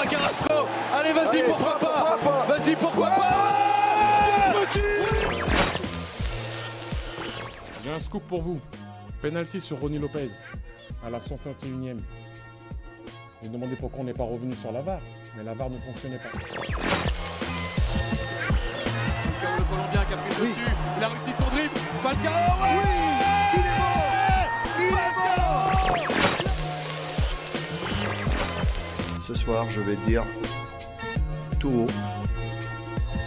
à Carrasco. Allez, vas-y, pourquoi, pas, Vas-y, pourquoi pas J'ai un scoop pour vous. Penalty sur Ronnie Lopez à la 151e. Vous demandez pourquoi on n'est pas revenu sur la VAR, mais la VAR ne fonctionnait pas. Le Colombien qui a pris le dessus, il a réussi son dribble. Falcao, ouais Ce soir, je vais dire tout haut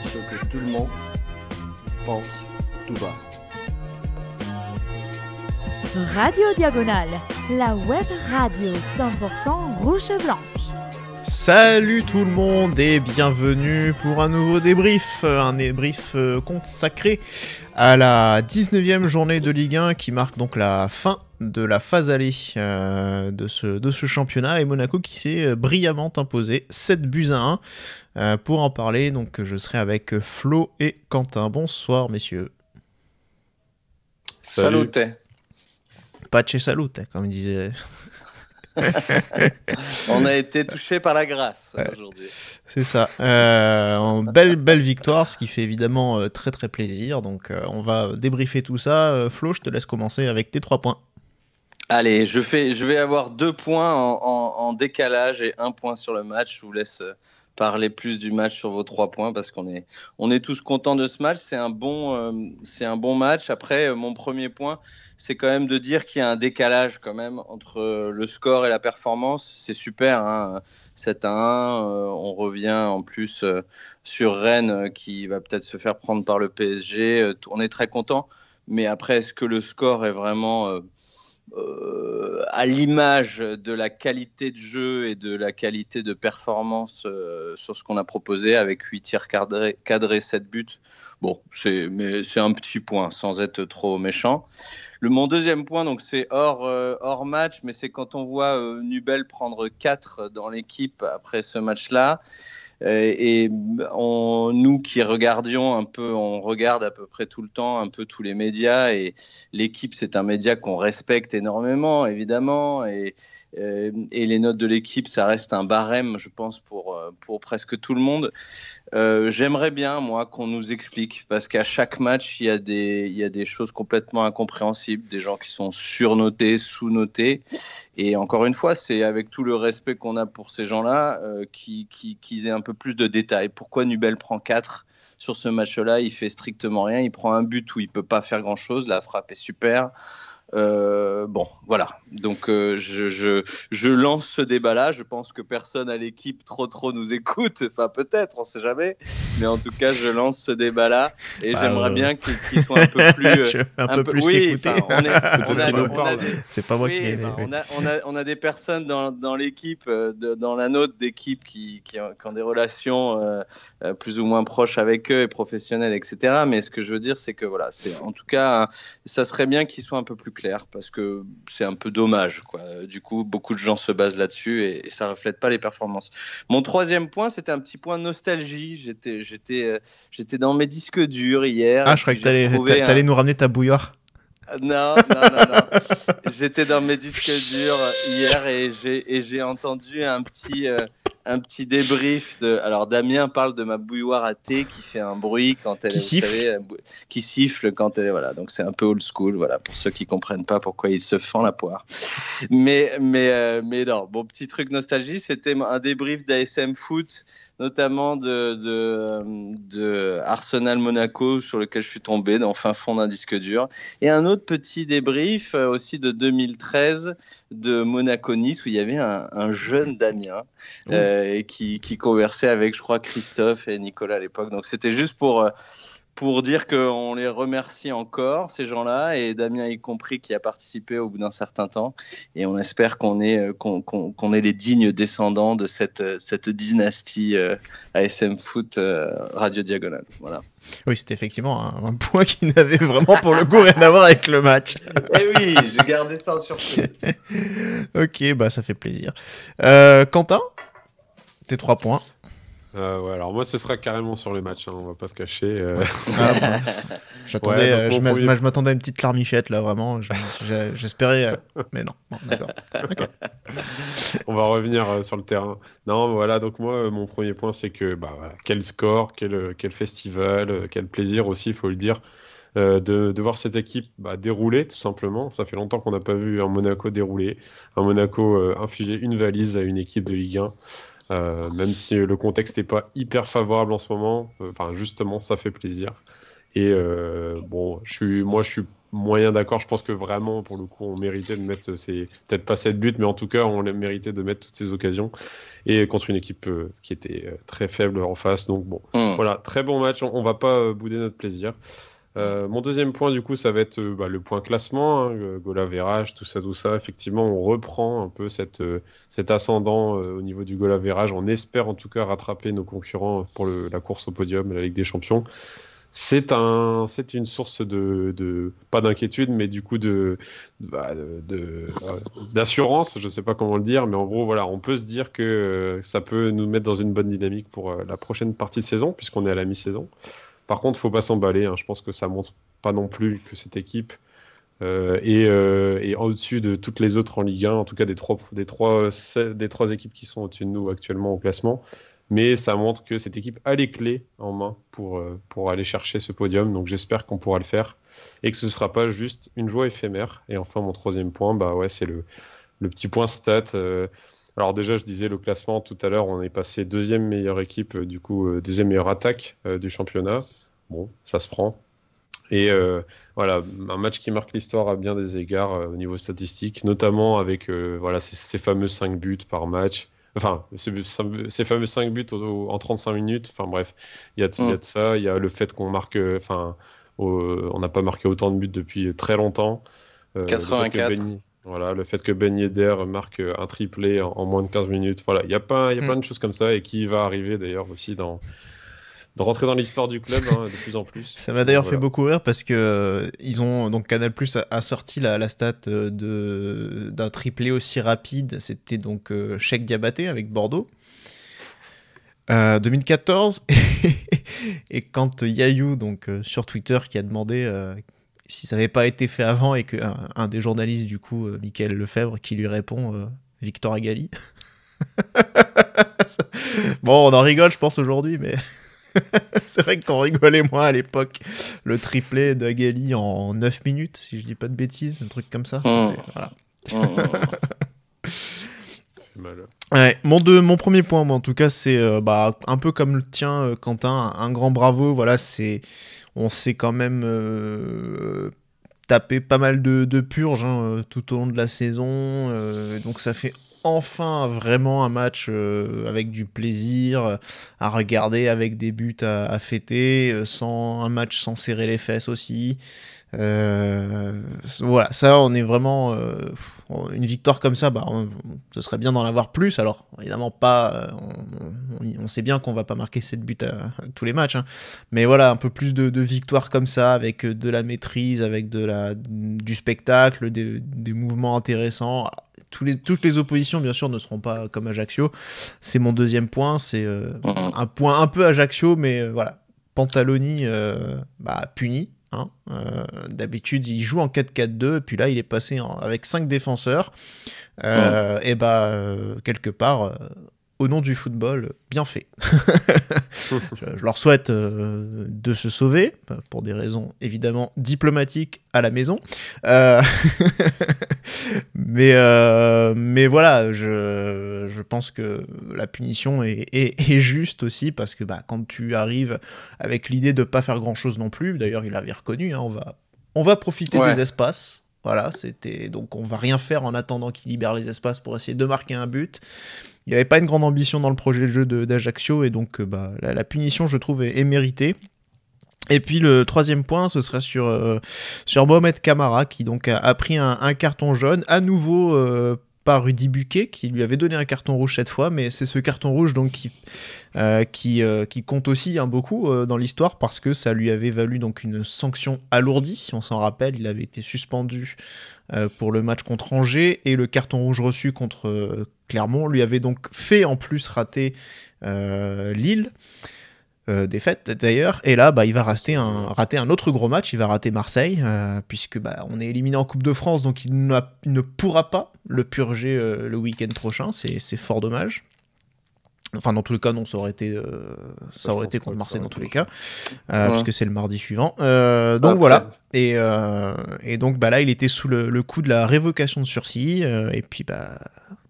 ce que tout le monde pense tout bas. Radio Diagonale, la web radio 100% rouge et blanche. Salut tout le monde et bienvenue pour un nouveau débrief, un débrief euh, consacré à la 19e journée de Ligue 1 qui marque donc la fin de la phase allée euh, de, ce, de ce championnat et Monaco qui s'est euh, brillamment imposé 7 buts à 1. pour en parler, donc je serai avec Flo et Quentin. Bonsoir messieurs. Salut. Salute. Pace salute, comme disait on a été touché par la grâce aujourd'hui. C'est ça. Euh, belle, belle victoire, ce qui fait évidemment euh, très, très plaisir. Donc, euh, on va débriefer tout ça. Flo, je te laisse commencer avec tes trois points. Allez, je, fais, je vais avoir deux points en, décalage et un point sur le match. Je vous laisse parler plus du match sur vos trois points parce qu'on est, on est tous contents de ce match. C'est un, bon, c'est un bon match. Après, mon premier point, c'est quand même de dire qu'il y a un décalage quand même entre euh, le score et la performance. C'est super, 7 hein. 1. Euh, on revient en plus euh, sur Rennes qui va peut-être se faire prendre par le PSG. on est très content, mais après, est-ce que le score est vraiment à l'image de la qualité de jeu et de la qualité de performance sur ce qu'on a proposé avec 8 tirs cadrés 7 buts Bon, c'est un petit point, sans être trop méchant. Le, mon deuxième point, donc c'est hors, euh, hors match, mais c'est quand on voit euh, Nubel prendre 4 dans l'équipe après ce match-là. Euh, et on, nous qui regardions un peu, on regarde à peu près tout le temps, un peu tous les médias. Et l'équipe, c'est un média qu'on respecte énormément, évidemment. Et, euh, et les notes de l'équipe, ça reste un barème, je pense, pour, euh, presque tout le monde. Euh, j'aimerais bien, moi, qu'on nous explique, parce qu'à chaque match, il y, a des, il y a des choses complètement incompréhensibles, des gens qui sont surnotés, sous-notés. Et encore une fois, c'est avec tout le respect qu'on a pour ces gens-là qu'ils aient un peu plus de détails. Pourquoi Nubel prend 4 sur ce match-là, il fait strictement rien. Il prend un but où il peut pas faire grand-chose. La frappe est super. Euh, bon, voilà. Donc euh, je, lance ce débat-là. Je pense que personne à l'équipe trop trop nous écoute. Enfin peut-être, on sait jamais. Mais en tout cas, je lance ce débat-là et bah, j'aimerais euh, bien qu'il qu soit un peu plus, un, peu, plus oui, on, C'est pas moi qui ai on, a, des personnes dans, l'équipe, dans la nôtre d'équipe qui, qui, ont des relations plus ou moins proches avec eux et professionnelles, etc. Mais ce que je veux dire, c'est que voilà, c'est en tout cas, hein, ça serait bien qu'ils soit un peu plus parce que c'est un peu dommage. Quoi. Du coup, beaucoup de gens se basent là-dessus et, ça ça reflète pas les performances. Mon troisième point, c'était un petit point nostalgie. J'étais, j'étais, euh, j'étais dans mes disques durs hier. Ah, je croyais que tu allais nous ramener ta bouilloire. Non, non, non, j'étais dans mes disques durs hier et j'ai, entendu un petit. Euh, un petit débrief de. Alors, Damien parle de ma bouilloire à thé qui fait un bruit quand elle. Qui siffle. Euh, qui siffle quand elle. Voilà, donc c'est un peu old school, voilà, pour ceux qui comprennent pas pourquoi il se fend la poire. Mais, mais, euh, mais non, bon, petit truc nostalgie, c'était un débrief d'ASM Foot notamment de, de, Arsenal Monaco, sur lequel je suis tombé dans fin fond d'un disque dur, et un autre petit débrief euh, aussi de 2013 de Monaco-Nice, où il y avait un, jeune Damien euh, qui, qui, conversait avec, je crois, Christophe et Nicolas à l'époque. Donc c'était juste pour euh, pour dire qu'on les remercie encore, ces gens-là, et Damien y compris qui a participé au bout d'un certain temps. Et on espère qu'on est, euh, qu'on, est les dignes descendants de cette, euh, cette dynastie ASM euh, Foot Radio Diagonale. Voilà. Oui, c'était effectivement un, point qui n'avait vraiment pour le coup rien à voir avec le match. eh oui, j'ai gardé ça en surprise. ok, bah ça fait plaisir. Quentin, tes trois points. Euh, alors moi, ce sera carrément sur les matchs hein, on va pas se cacher. Euh. Ah, J'attendais, euh, je m'attendais à une petite larmichette là, vraiment. J'espérais, mais non. d'accord. on va revenir sur le terrain. Non, voilà. Donc moi, mon premier point, c'est que bah, quel score, quel, festival, quel plaisir aussi, il faut le dire. de, voir cette équipe bah, dérouler tout simplement. Ça fait longtemps qu'on n'a pas vu un Monaco dérouler, un Monaco euh, une valise à une équipe de Ligue 1. Euh, même si le contexte n'est pas hyper favorable en ce moment, euh, enfin justement, ça fait plaisir. Et euh, bon, je suis, moi, je suis moyen d'accord. Je pense que vraiment, pour le coup, on méritait de mettre peut-être pas cette buts, mais en tout cas, on méritait de mettre toutes ces occasions. Et contre une équipe qui était très faible en face, donc bon, hmm. voilà, très bon match. On, va pas bouder notre plaisir. Euh, mon deuxième point, du coup, ça va être euh, bah, le point classement, hein, euh, Gola Vérage tout ça, tout ça. Effectivement, on reprend un peu cet ascendant au niveau du Golavérage. On espère en tout cas rattraper nos concurrents pour la course au podium, la Ligue des Champions. C'est une source de, pas d'inquiétude, mais du coup bah, d'assurance. Je ne sais pas comment le dire, mais en gros, voilà, on peut se dire que ça peut nous mettre dans une bonne dynamique pour la prochaine partie de saison, puisqu'on est à la mi-saison. Par contre, faut pas s'emballer. Hein. Je pense que ça montre pas non plus que cette équipe euh, euh, est, au-dessus de toutes les autres en Ligue 1, en tout cas des trois, des trois, des trois équipes qui sont au-dessus de nous actuellement au classement. Mais ça montre que cette équipe a les clés en main pour, euh, pour aller chercher ce podium. Donc j'espère qu'on pourra le faire et que ce ne sera pas juste une joie éphémère. Et enfin, mon troisième point, bah ouais, c'est le, le petit point stat alors déjà, je disais le classement tout à l'heure, on est passé deuxième meilleure équipe, euh, du coup euh, deuxième meilleure attaque euh, du championnat. Bon, ça se prend. Et voilà, un match qui marque l'histoire à bien des égards au niveau statistique, notamment avec voilà, ces, fameux 5 buts par match. Enfin, ces, fameux 5 buts en 35 minutes. Enfin bref, il y, a de mm. ça, il y a le fait qu'on marque, enfin, on n'a pas marqué autant de buts depuis très longtemps. 84. Voilà, le fait que Ben Yedder marque euh, un triplé en, moins de 15 minutes. Voilà, il y a, pas, y a mm. plein de choses comme ça et qui va arriver d'ailleurs aussi dans, de rentrer dans l'histoire du club hein, de plus en plus. Ça m'a d'ailleurs fait beaucoup rire parce que euh, ils ont donc Canal Plus a, sorti la, stat euh, de d'un triplé aussi rapide. C'était donc Cheikh Diabaté avec Bordeaux. 2014 et quand Yayou donc sur Twitter qui a demandé si ça n'avait pas été fait avant et qu'un euh, un des journalistes, du coup, euh, Lefebvre, qui lui répond euh, Victor Agali. bon, on en rigole, je pense, aujourd'hui, mais c'est vrai qu'on rigolait moins à l'époque. Le triplé d'Agali en 9 minutes, si je dis pas de bêtises, un truc comme ça. Oh. Oh. mon, mon premier point, moi, en tout cas, c'est euh, bah, un peu comme le tien, Quentin, un grand bravo. Voilà, c'est on s'est quand même euh, tapé pas mal de, purges hein, euh, tout au long de la saison. Euh, donc ça fait enfin vraiment un match avec du plaisir à regarder, avec des buts à, à fêter, sans un match sans serrer les fesses aussi. Euh, voilà, ça, on est vraiment. Euh, une victoire comme ça, bah, ce serait bien d'en avoir plus. Alors, évidemment, pas. Euh, on, sait bien qu'on va pas marquer 7 buts à, tous les matchs. Hein. mais voilà, un peu plus de, victoires comme ça, avec de la maîtrise, avec de la, du spectacle, des, mouvements intéressants. les, toutes les oppositions, bien sûr, ne seront pas comme Ajaccio. C'est mon deuxième point. C'est un point un peu Ajaccio, mais voilà. Pantaloni bah, puni, Hein, euh, d'habitude, il joue en 4-4-2, puis là, il est passé avec 5 défenseurs. Euh, et bah, euh, quelque part, au nom du football, bien fait. je, leur souhaite euh, de se sauver, euh, pour des raisons évidemment diplomatiques à la maison. Euh, mais, mais voilà, je, pense que la punition est, juste aussi, parce que bah, quand tu arrives avec l'idée de ne pas faire grand-chose non plus, d'ailleurs il avait reconnu, hein, on, va, on va profiter des espaces. Voilà, c'était donc on va rien faire en attendant qu'il libère les espaces pour essayer de marquer un but il n'y avait pas une grande ambition dans le projet de jeu d'Ajaccio, et donc euh, bah, la, punition, je trouve, est, méritée. Et puis le troisième point, ce sera sur, euh, sur Mohamed Camara qui donc a, pris un, carton jaune, à nouveau euh, par Rudy Buquet qui lui avait donné un carton rouge cette fois, mais c'est ce carton rouge donc qui, euh, qui, euh, qui, compte aussi hein, beaucoup euh, dans l'histoire parce que ça lui avait valu donc une sanction alourdie. si On s'en rappelle, il avait été suspendu pour le match contre Angers et le carton rouge reçu contre Clermont lui avait donc fait en plus rater Lille. Euh, défaite d'ailleurs. Et là, bah, il va rater un, rater un autre gros match. Il va rater Marseille, euh, puisque bah, on est éliminé en Coupe de France, donc il, ne pourra pas le purger euh, le week-end prochain. C'est, fort dommage. Enfin, dans tous les cas, non, ça aurait été, ça aurait été contre Marseille dans tous les cas, puisque c'est le mardi suivant. donc voilà. Et, donc bah, là, il était sous le, coup de la révocation de sursis. et puis bah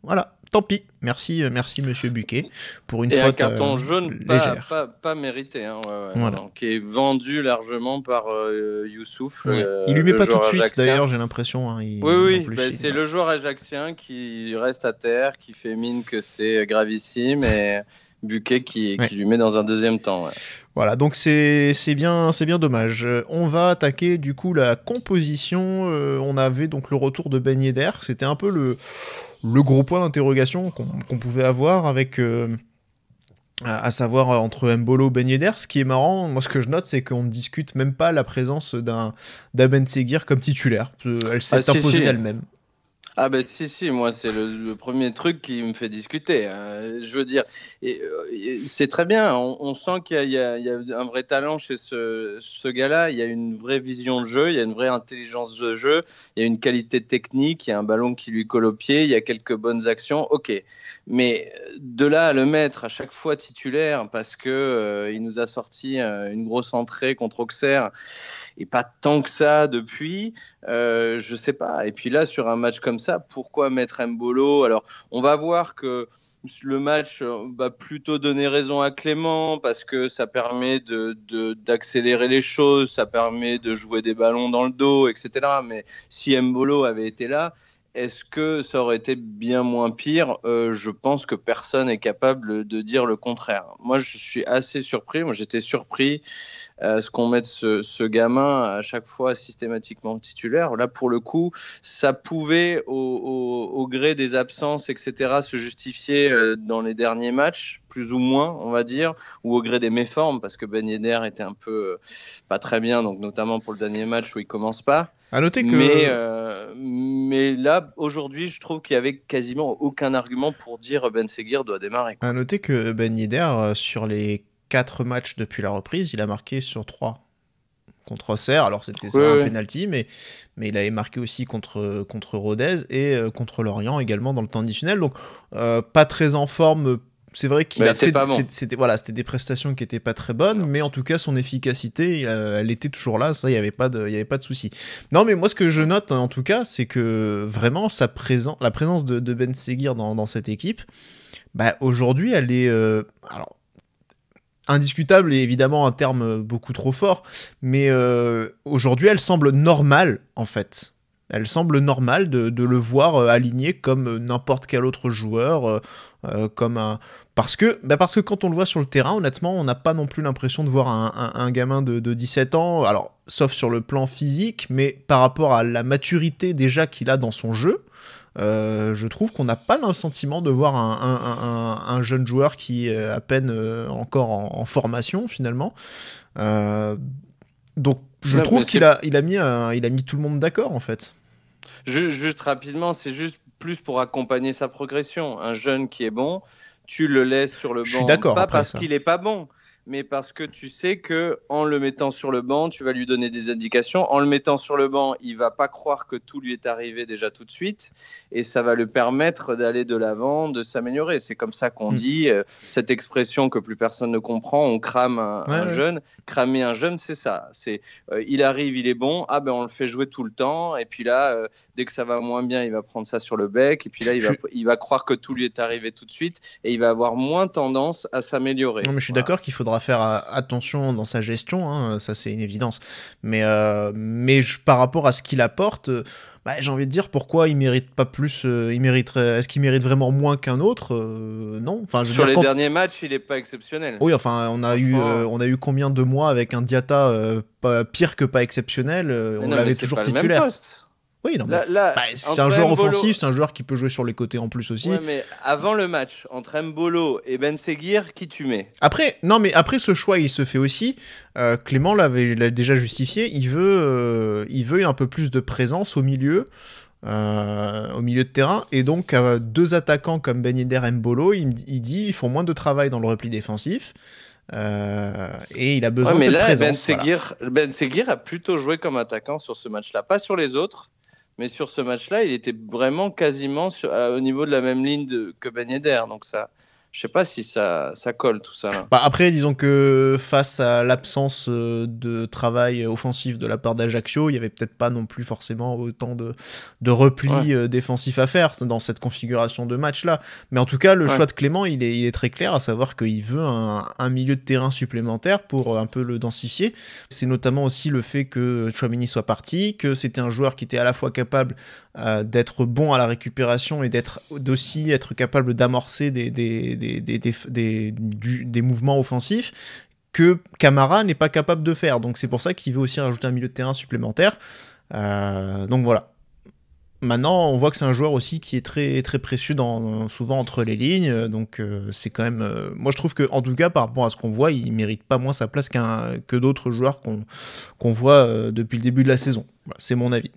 voilà, tant pis. Merci, euh, merci Monsieur Buquet pour une un carton euh, jaune Pas, mérité, hein, qui est vendu largement par euh, Youssouf. il lui met pas tout de suite, d'ailleurs, j'ai l'impression. Hein, oui, oui, c'est le joueur ajaxien qui reste à terre, qui fait mine que c'est gravissime et Buquet qui lui met dans un deuxième temps. Voilà, donc c'est bien, bien dommage. Euh, on va attaquer du coup la composition. Euh, on avait donc le retour de Ben C'était un peu le, le gros point d'interrogation qu'on pouvait avoir avec... Euh, à savoir entre Mbolo Ben Yedder. Ce qui est marrant, moi ce que je note, c'est qu'on ne discute même pas la présence d'un d'Aben Seguir comme titulaire. Elle s'est ah, imposée d'elle-même. Ah ben si, si, moi c'est le, premier truc qui me fait discuter. Hein. je veux dire, euh, c'est très bien, on, sent qu'il y, a un vrai talent chez ce, gars-là, il y a une vraie vision de jeu, il y a une vraie intelligence de jeu, il y a une qualité technique, il y a un ballon qui lui colle au pied, il y a quelques bonnes actions, ok. Mais de là à le mettre à chaque fois titulaire parce que euh, il nous a sorti euh, une grosse entrée contre Auxerre et pas tant que ça depuis. Euh, je sais pas. Et puis là, sur un match comme ça, pourquoi mettre Mbolo Alors, on va voir que le match euh, va plutôt donner raison à Clément parce que ça permet d'accélérer les choses, ça permet de jouer des ballons dans le dos, etc. Mais si Mbolo avait été là, est-ce que ça aurait été bien moins pire euh, Je pense que personne n'est capable de dire le contraire. Moi, je suis assez surpris. Moi, j'étais surpris euh, à ce qu'on mette ce, gamin à chaque fois systématiquement titulaire. Là, pour le coup, ça pouvait, au, gré des absences, etc., se justifier euh, dans les derniers matchs, plus ou moins, on va dire, ou au gré des méformes, parce que Ben Yedder était un peu pas très bien, donc notamment pour le dernier match où il commence pas. À noter que. Mais, euh, mais là, aujourd'hui, je trouve qu'il y avait quasiment aucun argument pour dire Ben Seguir doit démarrer. À noter que Ben Yedder, euh, sur les 4 matchs depuis la reprise, il a marqué sur 3 contre Serre. Alors c'était ça un penalty, mais, mais il avait marqué aussi contre, contre Rodez et euh, contre Lorient également dans le temps additionnel. Donc pas très en forme c'est vrai qu'il a fait c'était voilà c'était des prestations qui étaient pas très bonnes mais en tout cas son efficacité elle était toujours là ça il y avait pas de il y avait pas de souci non mais moi ce que je note en tout cas c'est que vraiment sa la présence de, Ben Seguir dans, cette équipe bah aujourd'hui elle est euh, indiscutable et évidemment un terme beaucoup trop fort mais euh, aujourd'hui elle semble normale en fait elle semble normale de, le voir euh, aligné comme euh, n'importe quel autre joueur, euh, comme un... Parce que, bah, parce que quand on le voit sur le terrain, honnêtement, on n'a pas non plus l'impression de voir un, gamin de, 17 ans, alors sauf sur le plan physique, mais par rapport à la maturité déjà qu'il a dans son jeu, je trouve qu'on n'a pas le sentiment de voir un, jeune joueur qui est à peine encore en, formation finalement. donc je trouve qu'il a, il a, mis, il a mis tout le monde d'accord en fait. Juste rapidement, c'est juste plus pour accompagner sa progression. Un jeune qui est bon, tu le laisses sur le banc, pas parce qu'il n'est pas bon, mais parce que tu sais que en le mettant sur le banc, tu vas lui donner des indications. En le mettant sur le banc, il va pas croire que tout lui est arrivé déjà tout de suite, et ça va le permettre d'aller de l'avant, de s'améliorer. C'est comme ça qu'on hmm. dit euh, cette expression que plus personne ne comprend. On crame un, jeune, cramer un jeune, c'est ça. C'est euh, il arrive, il est bon. Ah ben on le fait jouer tout le temps, et puis là, euh, dès que ça va moins bien, il va prendre ça sur le bec, et puis là, il, va, croire que tout lui est arrivé tout de suite, et il va avoir moins tendance à s'améliorer Non mais je suis d'accord qu'il faudra à faire euh, attention dans sa gestion, hein, euh, ça c'est une évidence. Mais, euh, mais par rapport à ce qu'il apporte, bah, j'ai envie de dire pourquoi il mérite pas plus, il mériterait, est-ce qu'il mérite vraiment moins qu'un autre Non. Enfin, sur les derniers matchs, il est pas exceptionnel. Oui, enfin, on a eu, on a eu combien de mois avec un Diata pas, pire que pas exceptionnel On l'avait toujours titulaire. Oui, bah, c'est un joueur offensif, c'est un joueur qui peut jouer sur les côtés en plus aussi. mais avant le match, entre Mbolo et Ben Seguir, qui tu mets Après, non, mais après ce choix, il se fait aussi. Euh, Clément l'avait déjà justifié. Il veut, euh, il veut un peu plus de présence au milieu. Euh, au milieu de terrain. Et donc, deux attaquants comme Ben Yedder et Mbolo, il, dit ils font moins de travail dans le repli défensif. et il a besoin de cette ben présence. Ben ben Seguir a plutôt joué comme attaquant sur ce match-là, pas sur les autres. Mais sur ce match-là, il était vraiment quasiment euh, au niveau de la même ligne de, que Ben Yedder. Donc ça, je sais pas si ça, ça colle tout ça. Bah, après, disons que face à l'absence euh, de travail offensif de la part d'Ajaccio, il n'y avait peut-être pas non plus forcément autant de, de repli euh, défensif à faire dans cette configuration de match-là. Mais en tout cas, le choix de Clément, il est, très clair, à savoir qu'il veut un, milieu de terrain supplémentaire pour euh, un peu le densifier. C'est notamment aussi le fait que Chouamini soit parti, que c'était un joueur qui était à la fois capable d'être bon à la récupération et d'être aussi être capable d'amorcer des des, mouvements offensifs que Camara n'est pas capable de faire. Donc c'est pour ça qu'il veut aussi rajouter un milieu de terrain supplémentaire. Euh, donc voilà. Maintenant, on voit que c'est un joueur aussi qui est très très précieux dans, souvent entre les lignes. Donc euh, c'est quand même. Euh, moi je trouve que en tout cas par rapport à ce qu'on voit, il mérite pas moins sa place qu'un que d'autres joueurs qu'on voit depuis le début de la saison. c'est mon avis.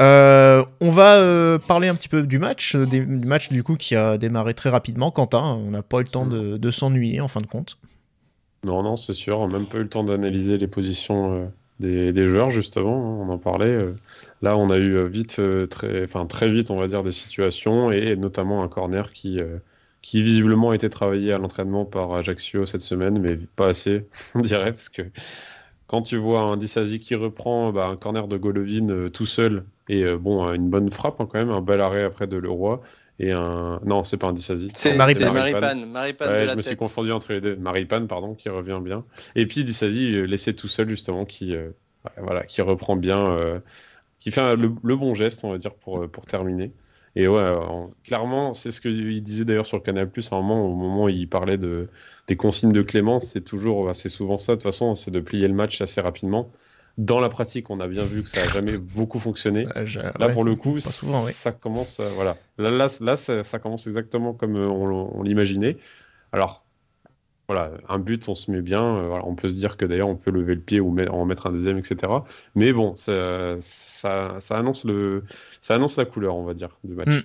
Euh, on va euh, parler un petit peu du match, euh, du match du coup qui a démarré très rapidement. Quentin, on n'a pas eu le temps de, s'ennuyer en fin de compte. Non, non, c'est sûr. On n'a même pas eu le temps d'analyser les positions des, joueurs justement. on en parlait. là, on a eu vite, très, enfin très vite, on va dire, des situations et notamment un corner qui qui visiblement a été travaillé à l'entraînement par Ajaccio cette semaine, mais pas assez, on dirait, parce que quand tu vois un Disasi qui reprend bah, un corner de Golovin euh, tout seul, et euh, bon, euh, une bonne frappe hein, quand même, un bel arrêt après de Leroy, et un. Non, c'est pas un Disasi. C'est Maripane. je me suis confondu entre les deux. Maripane, pardon, qui revient bien. Et puis Disasi, laissé tout seul, justement, qui, voilà, qui reprend bien, qui fait le, le, bon geste, on va dire, pour, pour terminer. Et ouais, clairement, c'est ce qu'il disait d'ailleurs sur Canal Plus à un moment, au moment où il parlait de, des consignes de Clémence, c'est toujours assez bah, souvent ça, de toute façon, c'est de plier le match assez rapidement. Dans la pratique, on a bien vu que ça n'a jamais beaucoup fonctionné. Là, pour le coup, ça commence, voilà. Là, là, ça, commence exactement comme on, on l'imaginait. Alors, voilà, un but, on se met bien. Euh, on peut se dire que d'ailleurs, on peut lever le pied ou en mettre un deuxième, etc. Mais bon, ça, annonce, le, ça annonce la couleur, on va dire, du match. Mm.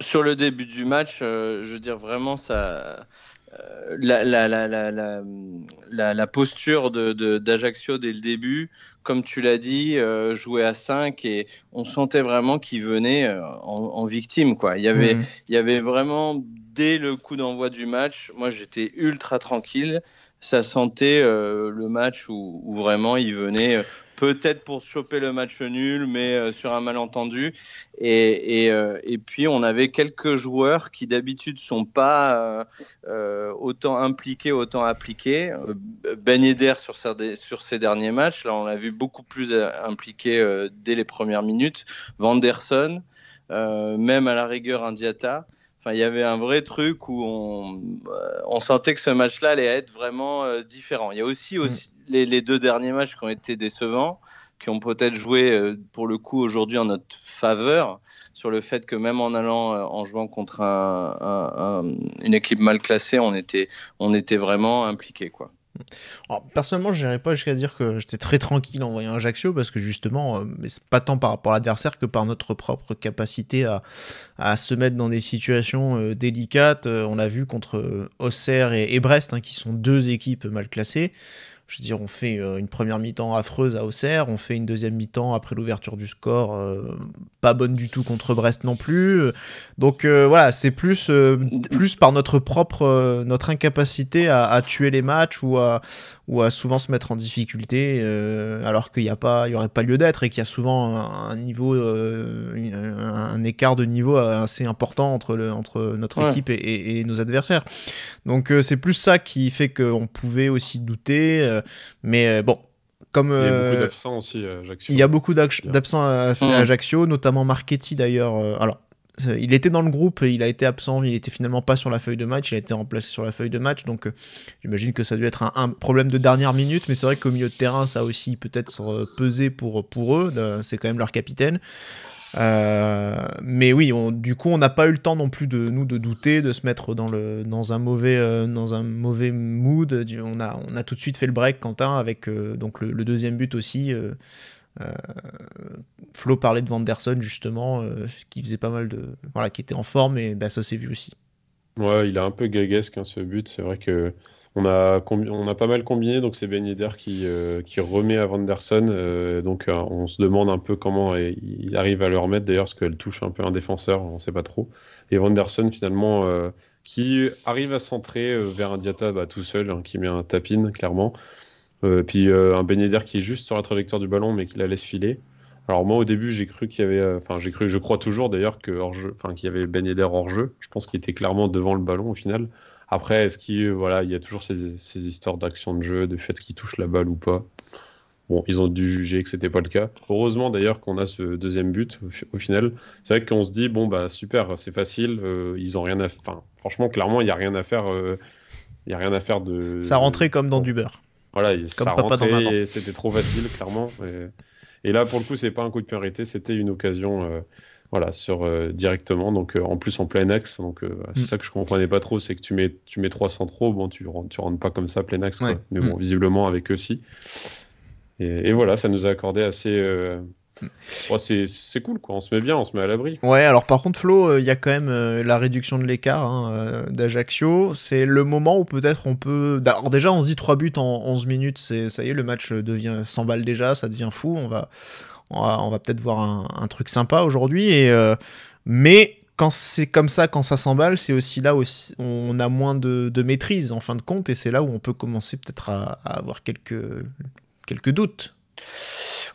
Sur, le début du match, euh, je veux dire, vraiment, ça. Euh, la, posture d'Ajaccio de, dès le début, comme tu l'as dit, euh, jouer à 5 et on sentait vraiment qu'il venait euh, en, victime. Quoi. Il, y avait, mhm. il y avait vraiment, dès le coup d'envoi du match, moi j'étais ultra tranquille. Ça sentait euh, le match où, vraiment il venait peut-être pour choper le match nul, mais euh, sur un malentendu. Euh, et, puis on avait quelques joueurs qui d'habitude sont pas euh, autant impliqués, autant appliqués. Ben Yedder sur, ces sur derniers matchs, là on l'a vu beaucoup plus impliqué dès les premières minutes. Vanderson, même à la rigueur Indiata. Enfin, il y avait un vrai truc où on, on sentait que ce match-là allait être vraiment différent. Il y a aussi, aussi mm les, deux derniers matchs qui ont été décevants, qui ont peut-être joué euh, pour le coup aujourd'hui en notre faveur, sur le fait que même en allant, euh, en jouant contre une équipe mal classée, on était, on était vraiment impliqué, quoi. personnellement, je n'irai pas jusqu'à dire que j'étais très tranquille en voyant Ajaccio parce que justement, euh, c'est pas tant par rapport à l'adversaire que par notre propre capacité à, se mettre dans des situations délicates. on l'a vu contre Auxerre et, Brest, hein, qui sont deux équipes mal classées. Je veux dire, on fait euh, une première mi-temps affreuse à Auxerre, on fait une deuxième mi-temps après l'ouverture du score euh, pas bonne du tout contre Brest non plus. Donc euh, voilà, c'est plus, plus par notre propre notre incapacité à, tuer les matchs ou à, ou à souvent se mettre en difficulté alors qu'il n'y a pas il y aurait pas lieu d'être et qu'il y a souvent un, niveau un écart de niveau assez important entre entre notre équipe et, et, nos adversaires. Donc c'est plus ça qui fait qu'on pouvait aussi douter euh, mais euh, bon, comme, il y a beaucoup euh, d'absents aussi à mm. Ajaccio. notamment Marchetti d'ailleurs. alors, il était dans le groupe, il a été absent, il n'était finalement pas sur la feuille de match, il a été remplacé sur la feuille de match, donc j'imagine que ça a dû être un, problème de dernière minute, mais c'est vrai qu'au milieu de terrain, ça a aussi peut-être pesé pour, pour eux, c'est quand même leur capitaine. Euh, mais oui, du coup, on n'a pas eu le temps non plus de nous de douter, de se mettre dans, le, dans, un, mauvais, euh, dans un mauvais mood. On a, on a tout de suite fait le break, Quentin, avec euh, donc le, deuxième but aussi. Flo parlait de Vanderson justement, qui faisait pas mal de, voilà, qui était en forme et ben ça s'est vu aussi. Ouais, il a un peu gaguesque hein, ce but. C'est vrai que on a, on a pas mal combiné, donc c'est Ben qui, euh, qui remet à Vanderson. Euh, donc euh, on se demande un peu comment il arrive à le remettre d'ailleurs, parce qu'elle touche un peu un défenseur, on ne sait pas trop. Et Vanderson finalement qui arrive à centrer vers un Diata bah, tout seul, hein, qui met un tapin clairement. puis un Ben qui est juste sur la trajectoire du ballon mais qui la laisse filer. Alors moi au début j'ai cru qu'il y avait, enfin j'ai cru, je crois toujours d'ailleurs que enfin qu'il y avait Ben hors jeu. Je pense qu'il était clairement devant le ballon au final. Après, est-ce qu'il il y a toujours ces, histoires d'action de jeu, de fait qu'ils touchent la balle ou pas. Bon, ils ont dû juger que ce c'était pas le cas. Heureusement d'ailleurs qu'on a ce deuxième but au, final. C'est vrai qu'on se dit bon bah super, c'est facile, euh, ils ont rien à enfin franchement clairement, il n'y a rien à faire euh, il a rien à faire de Ça rentrait comme dans du beurre. Voilà, ça c'était trop facile clairement et... là pour le coup, c'est pas un coup de priorité, c'était une occasion euh, voilà, sur, euh, directement. Donc, euh, en plus, en plein axe. Donc, euh, c'est mm. ça que je comprenais pas trop. C'est que tu mets, tu mets 300 trop. Bon, tu, rentres, tu rentres pas comme ça plein axe. Mais bon, mm. visiblement, avec eux, si. Et, voilà, ça nous a accordé assez. Mm. c'est cool, quoi. On se met bien, on se met à l'abri. Ouais, alors par contre, Flo, il y a quand même la réduction de l'écart hein, d'Ajaccio. C'est le moment où peut-être on peut. Alors déjà, on se dit 3 buts en 11 minutes, ça y est, le match devient s'emballe déjà, ça devient fou. On va, on va, peut-être voir un, truc sympa aujourd'hui. Euh, mais quand c'est comme ça, quand ça s'emballe, c'est aussi là où on a moins de, maîtrise en fin de compte, et c'est là où on peut commencer peut-être à, à avoir quelques, quelques doutes.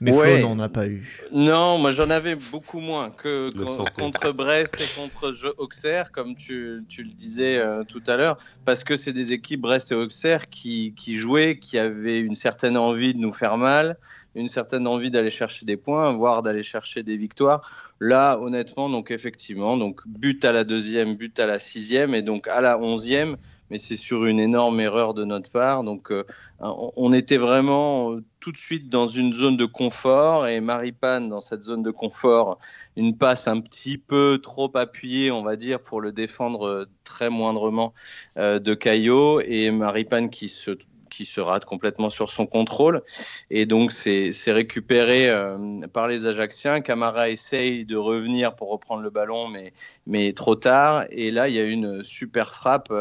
Mais ouais. n'en a pas eu. Non, moi j'en avais beaucoup moins que contre Brest et contre Auxerre, comme tu, le disais euh, tout à l'heure, parce que c'est des équipes Brest et Auxerre qui, jouaient, qui avaient une certaine envie de nous faire mal, une certaine envie d'aller chercher des points, voire d'aller chercher des victoires. Là, honnêtement, donc effectivement, donc but à la deuxième, but à la sixième et donc à la onzième mais c'est sur une énorme erreur de notre part. Donc, euh, on était vraiment euh, tout de suite dans une zone de confort et Maripane, dans cette zone de confort, une passe un petit peu trop appuyée, on va dire, pour le défendre euh, très moindrement de Caillot et Maripane qui se qui se rate complètement sur son contrôle. Et donc, c'est récupéré par les Ajacciens. Camara essaye de revenir pour reprendre le ballon, mais, mais trop tard. Et là, il y a une super frappe.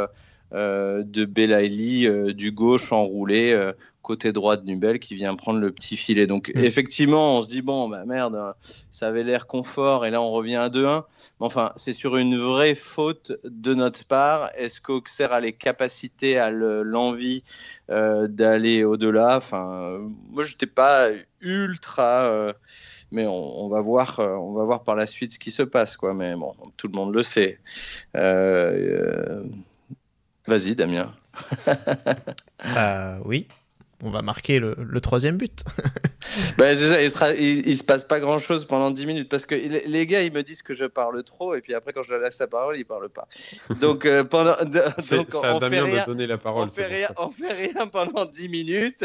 Euh, de Belaïli euh, du gauche enroulé euh, côté droit de Nubel qui vient prendre le petit filet. Donc mm. effectivement, on se dit bon, bah merde, hein, ça avait l'air confort et là on revient à 2-1. Mais enfin, c'est sur une vraie faute de notre part. Est-ce qu'Auxerre a les capacités, a l'envie d'aller au-delà Enfin, moi j'étais pas ultra, mais on, va voir, on va voir par la suite ce qui se passe quoi. Mais bon, tout le monde le sait. Vas-y, Damien. Euh, oui, on va marquer le, troisième but. Bah, il, ne se passe pas grand chose pendant 10 minutes parce que les gars, ils me disent que je parle trop et puis après, quand je laisse la parole, ils parlent pas. Donc, euh, pendant. on, Damien fait de donner la parole. On fait, pendant 10 minutes.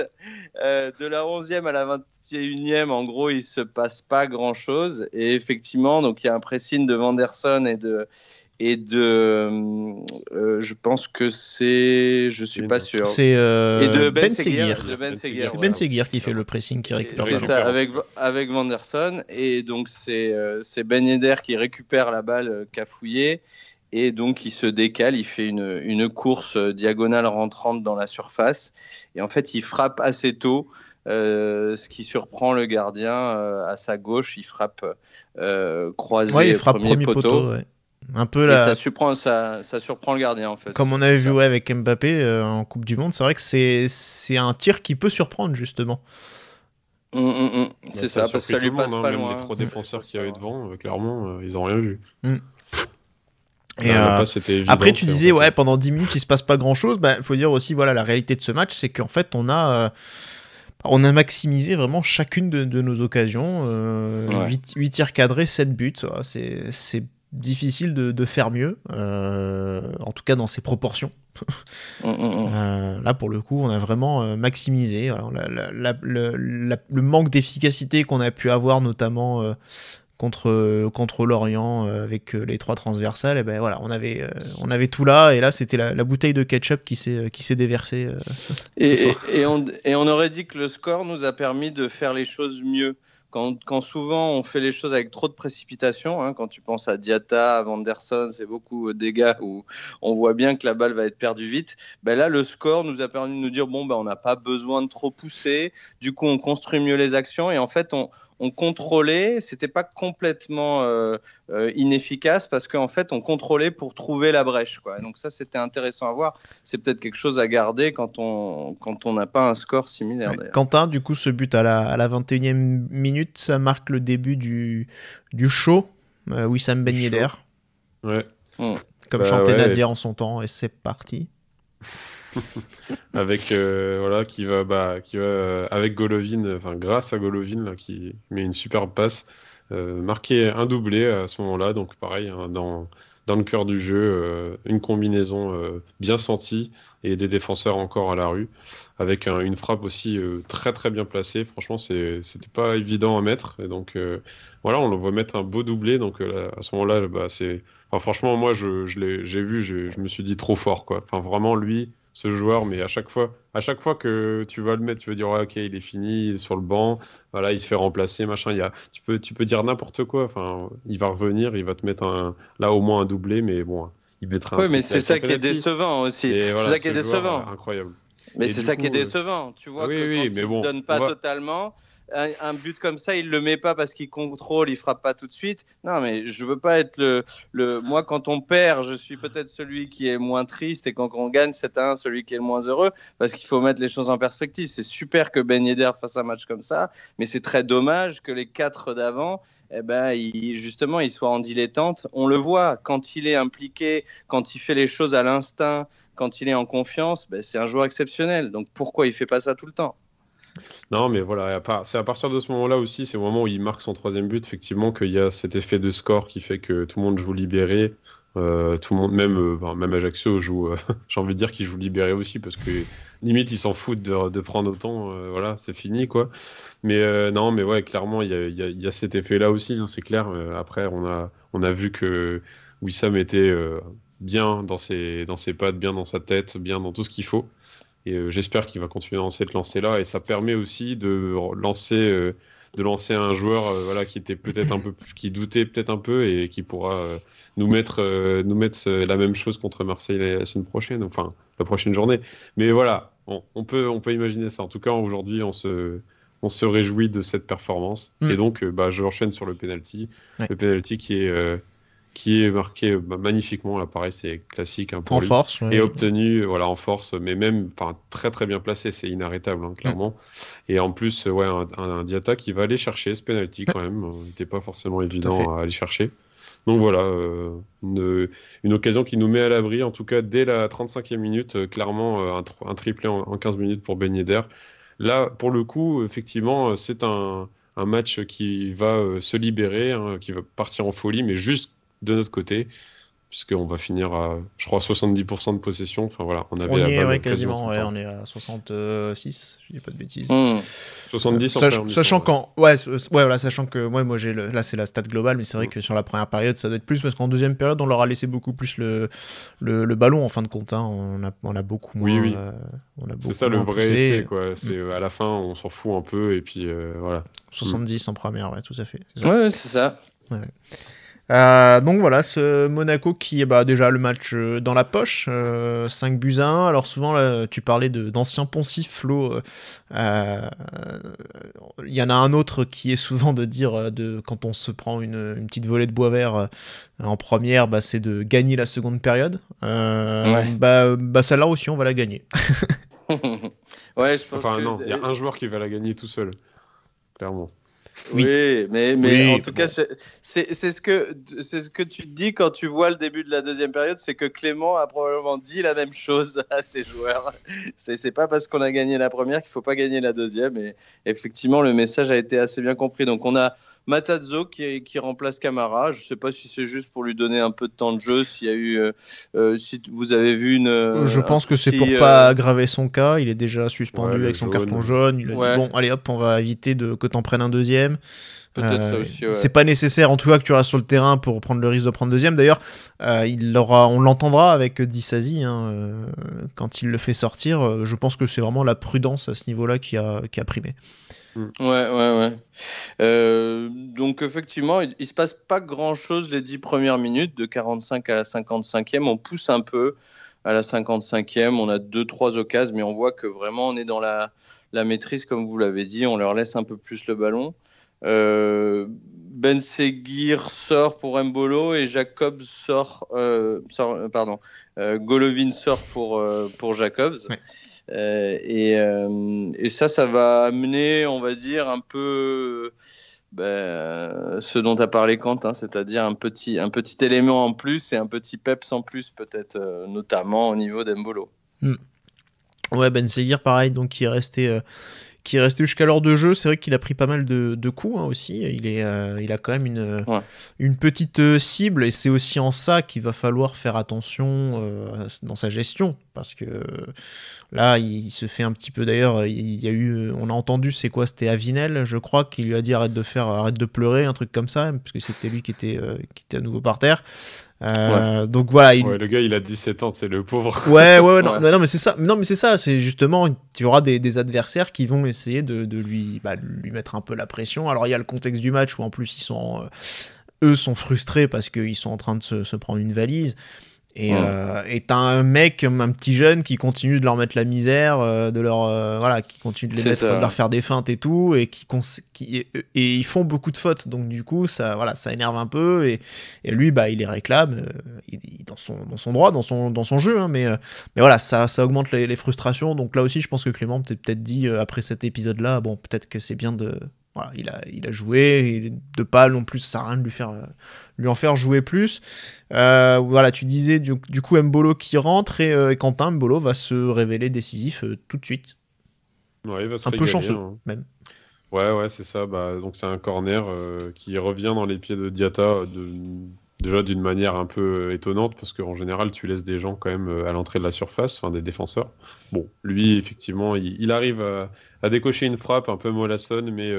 Euh, de la 11e à la 21e, en gros, il se passe pas grand chose. Et effectivement, donc il y a un pressing de Vanderson et de, et de. Euh, euh, je pense que c'est. Je suis pas sûr. C'est euh, et de Ben, Seguir. Ben, Seguir, ben ben ben qui fait le pressing qui récupère la balle. Avec, avec Vanderson. Et donc, c'est Ben Yedder qui récupère la balle cafouillée. Et donc, il se décale. Il fait une, une, course diagonale rentrante dans la surface. Et en fait, il frappe assez tôt. ce qui surprend le gardien à sa gauche, il frappe croisé frappe premier, poteau. poteau un peu là ça, surprend, ça, ça, surprend le gardien en fait. Comme on avait vu avec Mbappé euh, en Coupe du Monde, c'est vrai que c'est un tir qui peut surprendre justement. Hum, hum, hum. Bah, c'est ça, parce que ça lui passe hein, pas loin. les hein. trois défenseurs qu'il y avait devant, euh, clairement, euh, ils ont rien vu. Et après, tu disais, ouais, pendant 10 minutes, il se passe pas grand chose. Il bah, faut dire aussi, voilà, la réalité de ce match, c'est qu'en fait, on a, on a maximisé vraiment chacune de, de nos occasions. Euh, 8, tirs cadrés, 7 buts. c'est difficile de, faire mieux, euh, en tout cas dans ses proportions. Mm, mm, mm. Euh, là, pour le coup, on a vraiment euh, maximisé le manque d'efficacité qu'on a pu avoir, notamment contre, contre l'Orient avec les trois transversales. Et ben voilà, on avait, on avait tout là, et là, c'était la, bouteille de ketchup qui s'est déversée. et on aurait dit que le score nous a permis de faire les choses mieux. Quand, souvent on fait les choses avec trop de précipitation, hein, quand tu penses à Diata, à Vanderson, c'est beaucoup euh, des gars où on voit bien que la balle va être perdue vite. Ben là, le score nous a permis de nous dire bon, ben, on n'a pas besoin de trop pousser. Du coup, on construit mieux les actions et en fait, on, on contrôlait, c'était pas complètement euh, euh, inefficace parce qu'en fait on contrôlait pour trouver la brèche. Quoi. Donc ça c'était intéressant à voir. C'est peut-être quelque chose à garder quand on quand on n'a pas un score similaire. Quentin, du coup ce but à la, 21e minute, ça marque le début du, du show Oui, ça me Ouais. Mmh. Comme bah chantait Nadia en son temps et c'est parti. avec euh, voilà qui va bah, qui va euh, avec Golovin, enfin grâce à Golovin qui met une superbe passe, marqué euh, marquer un doublé à ce moment-là. Donc pareil hein, dans dans le cœur du jeu, une combinaison bien sentie et des défenseurs encore à la rue, avec une frappe aussi très très bien placée. Franchement, c'était pas évident à mettre. Et donc voilà, on le voit mettre un beau doublé. Donc à ce moment-là, bah, c'est. franchement, moi, je, je j'ai vu, je, je, me suis dit trop fort. Quoi. Enfin, vraiment, lui, ce joueur, mais à chaque fois, à chaque fois que tu vas le mettre, tu vas dire ok, il est fini, il est sur le banc, voilà, il se fait remplacer, machin. Il y tu peux, tu peux dire n'importe quoi. Enfin, il va revenir, il va te mettre un, là au moins un doublé, mais bon, il mettra. Oui, mais c'est ça qui est décevant aussi. C'est ça qui est décevant. incroyable. Mais c'est ça qui est euh, décevant. Tu vois ah que ne te donne pas totalement un, but comme ça, il le met pas parce qu'il contrôle, il frappe pas tout de suite. Non, mais je veux pas être le, Moi, quand on perd, je suis peut-être celui qui est moins triste, et quand on gagne c'est un celui qui est le moins heureux, parce qu'il faut mettre les choses en perspective. C'est super que Ben Yedder fasse un match comme ça, mais c'est très dommage que les quatre d'avant eh ben, justement, ils soient en dilettante. On le voit quand il est impliqué, quand il fait les choses à l'instinct, quand il est en confiance, ben, c'est un joueur exceptionnel. Donc pourquoi il fait pas ça tout le temps non, mais voilà, c'est à partir de ce moment-là aussi, c'est au moment où il marque son troisième but, effectivement, qu'il y a cet effet de score qui fait que tout le monde joue libéré. Euh, tout le monde, même, euh, même Ajaccio joue, euh, j'ai envie de dire qu'il joue libéré aussi parce que limite ils s'en foutent de, prendre autant, voilà, c'est fini quoi. Mais non, mais ouais, clairement, il y a, cet effet là aussi, hein, c'est clair. après, on a, on a vu que Wissam était bien dans ses, dans ses pattes, bien dans sa tête, bien dans tout ce qu'il faut. Et euh, j'espère qu'il va continuer dans cette lancée-là. Et ça permet aussi de lancer, euh, de lancer un joueur euh, voilà, qui était peut-être un peu qui doutait peut-être un peu et qui pourra nous mettre, nous mettre la même chose contre Marseille la, semaine prochaine, enfin la prochaine journée. Mais voilà, on, peut, on peut imaginer ça. En tout cas, aujourd'hui, on se, on se réjouit de cette performance. Mm. Et donc, bah, je enchaîne sur le penalty. Le penalty qui est qui est marqué bah, magnifiquement. Là, pareil, c'est classique. un hein, peu force. et obtenu, voilà, en force, mais même très très bien placé. C'est inarrêtable, hein, clairement. Et en plus, ouais, un, Diata qui va aller chercher ce penalty quand même. N'était euh, pas forcément évident à, aller chercher. Donc voilà, euh, une, occasion qui nous met à l'abri, en tout cas dès la 35e minute, euh, clairement un, un triplé en, 15 minutes pour Ben Yedder. Là, pour le coup, effectivement, c'est un, match qui va se libérer, hein, qui va partir en folie, mais juste de notre côté, puisqu'on va finir à, je crois, 70% de possession. Enfin voilà, on avait est, quasiment, on est à 66, je dis pas de bêtises. 70 hmm. Sachant quand, ouais, ouais, voilà, sachant que moi, moi j'ai là c'est la stat globale, mais c'est vrai hmm. que sur la première période ça doit être plus parce qu'en deuxième période on leur a laissé beaucoup plus le, le, ballon en fin de compte. Hein. On, a, on a beaucoup moins. Oui, euh, oui. c'est ça le vrai effet, hmm. C'est euh, à la fin on s'en fout un peu et puis euh, voilà. 70 en première, ouais, tout à fait. Ouais, c'est ça. Ouais. Euh, donc voilà, ce Monaco qui est eh bah, déjà le match euh, dans la poche, 5 euh, buts à 1. Alors souvent, tu parlais d'anciens poncifs, Flo. Il y en a un autre qui est souvent de dire, de, quand on se prend une, petite volée de bois vert en première, bah, c'est de gagner la seconde période. Bah, bah, celle-là aussi, on va la gagner. ouais, enfin non, il y a un joueur qui va la gagner tout seul, clairement. Oui, mais, en tout cas, c'est ce, que, ce que tu dis quand tu vois le début de la deuxième période, c'est que Clément a probablement dit la même chose à ses joueurs. C'est pas parce qu'on a gagné la première qu'il faut pas gagner la deuxième. Et effectivement, le message a été assez bien compris. Donc on a Matazzo qui, remplace Camara. Je ne sais pas si c'est juste pour lui donner un peu de temps de jeu, euh, euh, si vous avez vu une. Euh, je pense que c'est pour pas aggraver son cas. Il est déjà suspendu avec son carton jaune. Il bon, allez hop, on va éviter de, que t'en prennes un deuxième. C'est pas nécessaire en tout cas que tu restes sur le terrain pour prendre le risque de prendre deuxième. D'ailleurs, il on l'entendra avec Dissasi hein, quand il le fait sortir. je pense que c'est vraiment la prudence à ce niveau-là qui a, qui a primé. Mm. Ouais, ouais, ouais. Euh, donc effectivement, il, ne se passe pas grand-chose les 10 premières minutes, de 45 à la 55e. On pousse un peu à la 55e, on a deux trois occasions, mais on voit que vraiment on est dans la, maîtrise, comme vous l'avez dit. On leur laisse un peu plus le ballon. Euh, ben Seguir sort pour Mbolo et Jacobs sort, euh, euh, pardon, Golovin sort pour, pour Jacobs. Euh, euh, et, ça, ça va amener, on va dire, un peu ben, ce dont a parlé quand hein, c'est-à-dire un petit, un petit élément en plus et un petit peps en plus, peut-être, euh, notamment au niveau d'Embolo. Hmm. Ouais, Ben Seguir, pareil, donc il est resté, qui est resté jusqu'à l'heure de jeu. C'est vrai qu'il a pris pas mal de, coups hein, aussi. Il, est, euh, il a quand même une, une petite euh, cible et c'est aussi en ça qu'il va falloir faire attention euh, dans sa gestion parce que là, il, se fait un petit peu d'ailleurs. Il y a eu, on a entendu, c'est quoi C'était Avinel, je crois, qui lui a dit arrête de faire, arrête de pleurer, un truc comme ça, parce que c'était lui qui était, qui était à nouveau par terre. Euh, donc voilà. Ouais, le gars, il a 17 ans, c'est le pauvre. Ouais, ouais, non, non, mais c'est ça. Non, mais c'est ça. C'est justement, tu auras des, adversaires qui vont essayer de, lui, bah, lui mettre un peu la pression. Alors il y a le contexte du match où en plus ils sont, euh, eux, sont frustrés parce qu'ils sont en train de se, se prendre une valise. Euh, et, t'as un mec, un petit jeune qui continue de leur mettre la misère, euh, de leur euh, voilà, qui continue de les mettre, leur faire des feintes et tout, et qui, et ils font beaucoup de fautes, donc du coup ça voilà, ça énerve un peu et, lui bah il les réclame, dans son droit, dans son dans son jeu, hein, mais mais voilà ça ça augmente les, frustrations. Donc là aussi je pense que Clément peut-être dit après cet épisode là, bon peut-être que c'est bien de il a il a joué, et de pas non plus ça sert à rien de lui faire lui en faire jouer plus. Euh, voilà, tu disais du, coup Mbolo qui rentre euh, et, Quentin Mbolo va se révéler décisif euh, tout de suite. un peu chanceux hein. même. Ouais, ouais, c'est ça. Bah, donc c'est un corner qui revient dans les pieds de Diata déjà d'une manière un peu étonnante parce qu'en général tu laisses des gens quand même à l'entrée de la surface, enfin des défenseurs. Bon, lui effectivement, il, arrive à, décocher une frappe un peu mollassonne, mais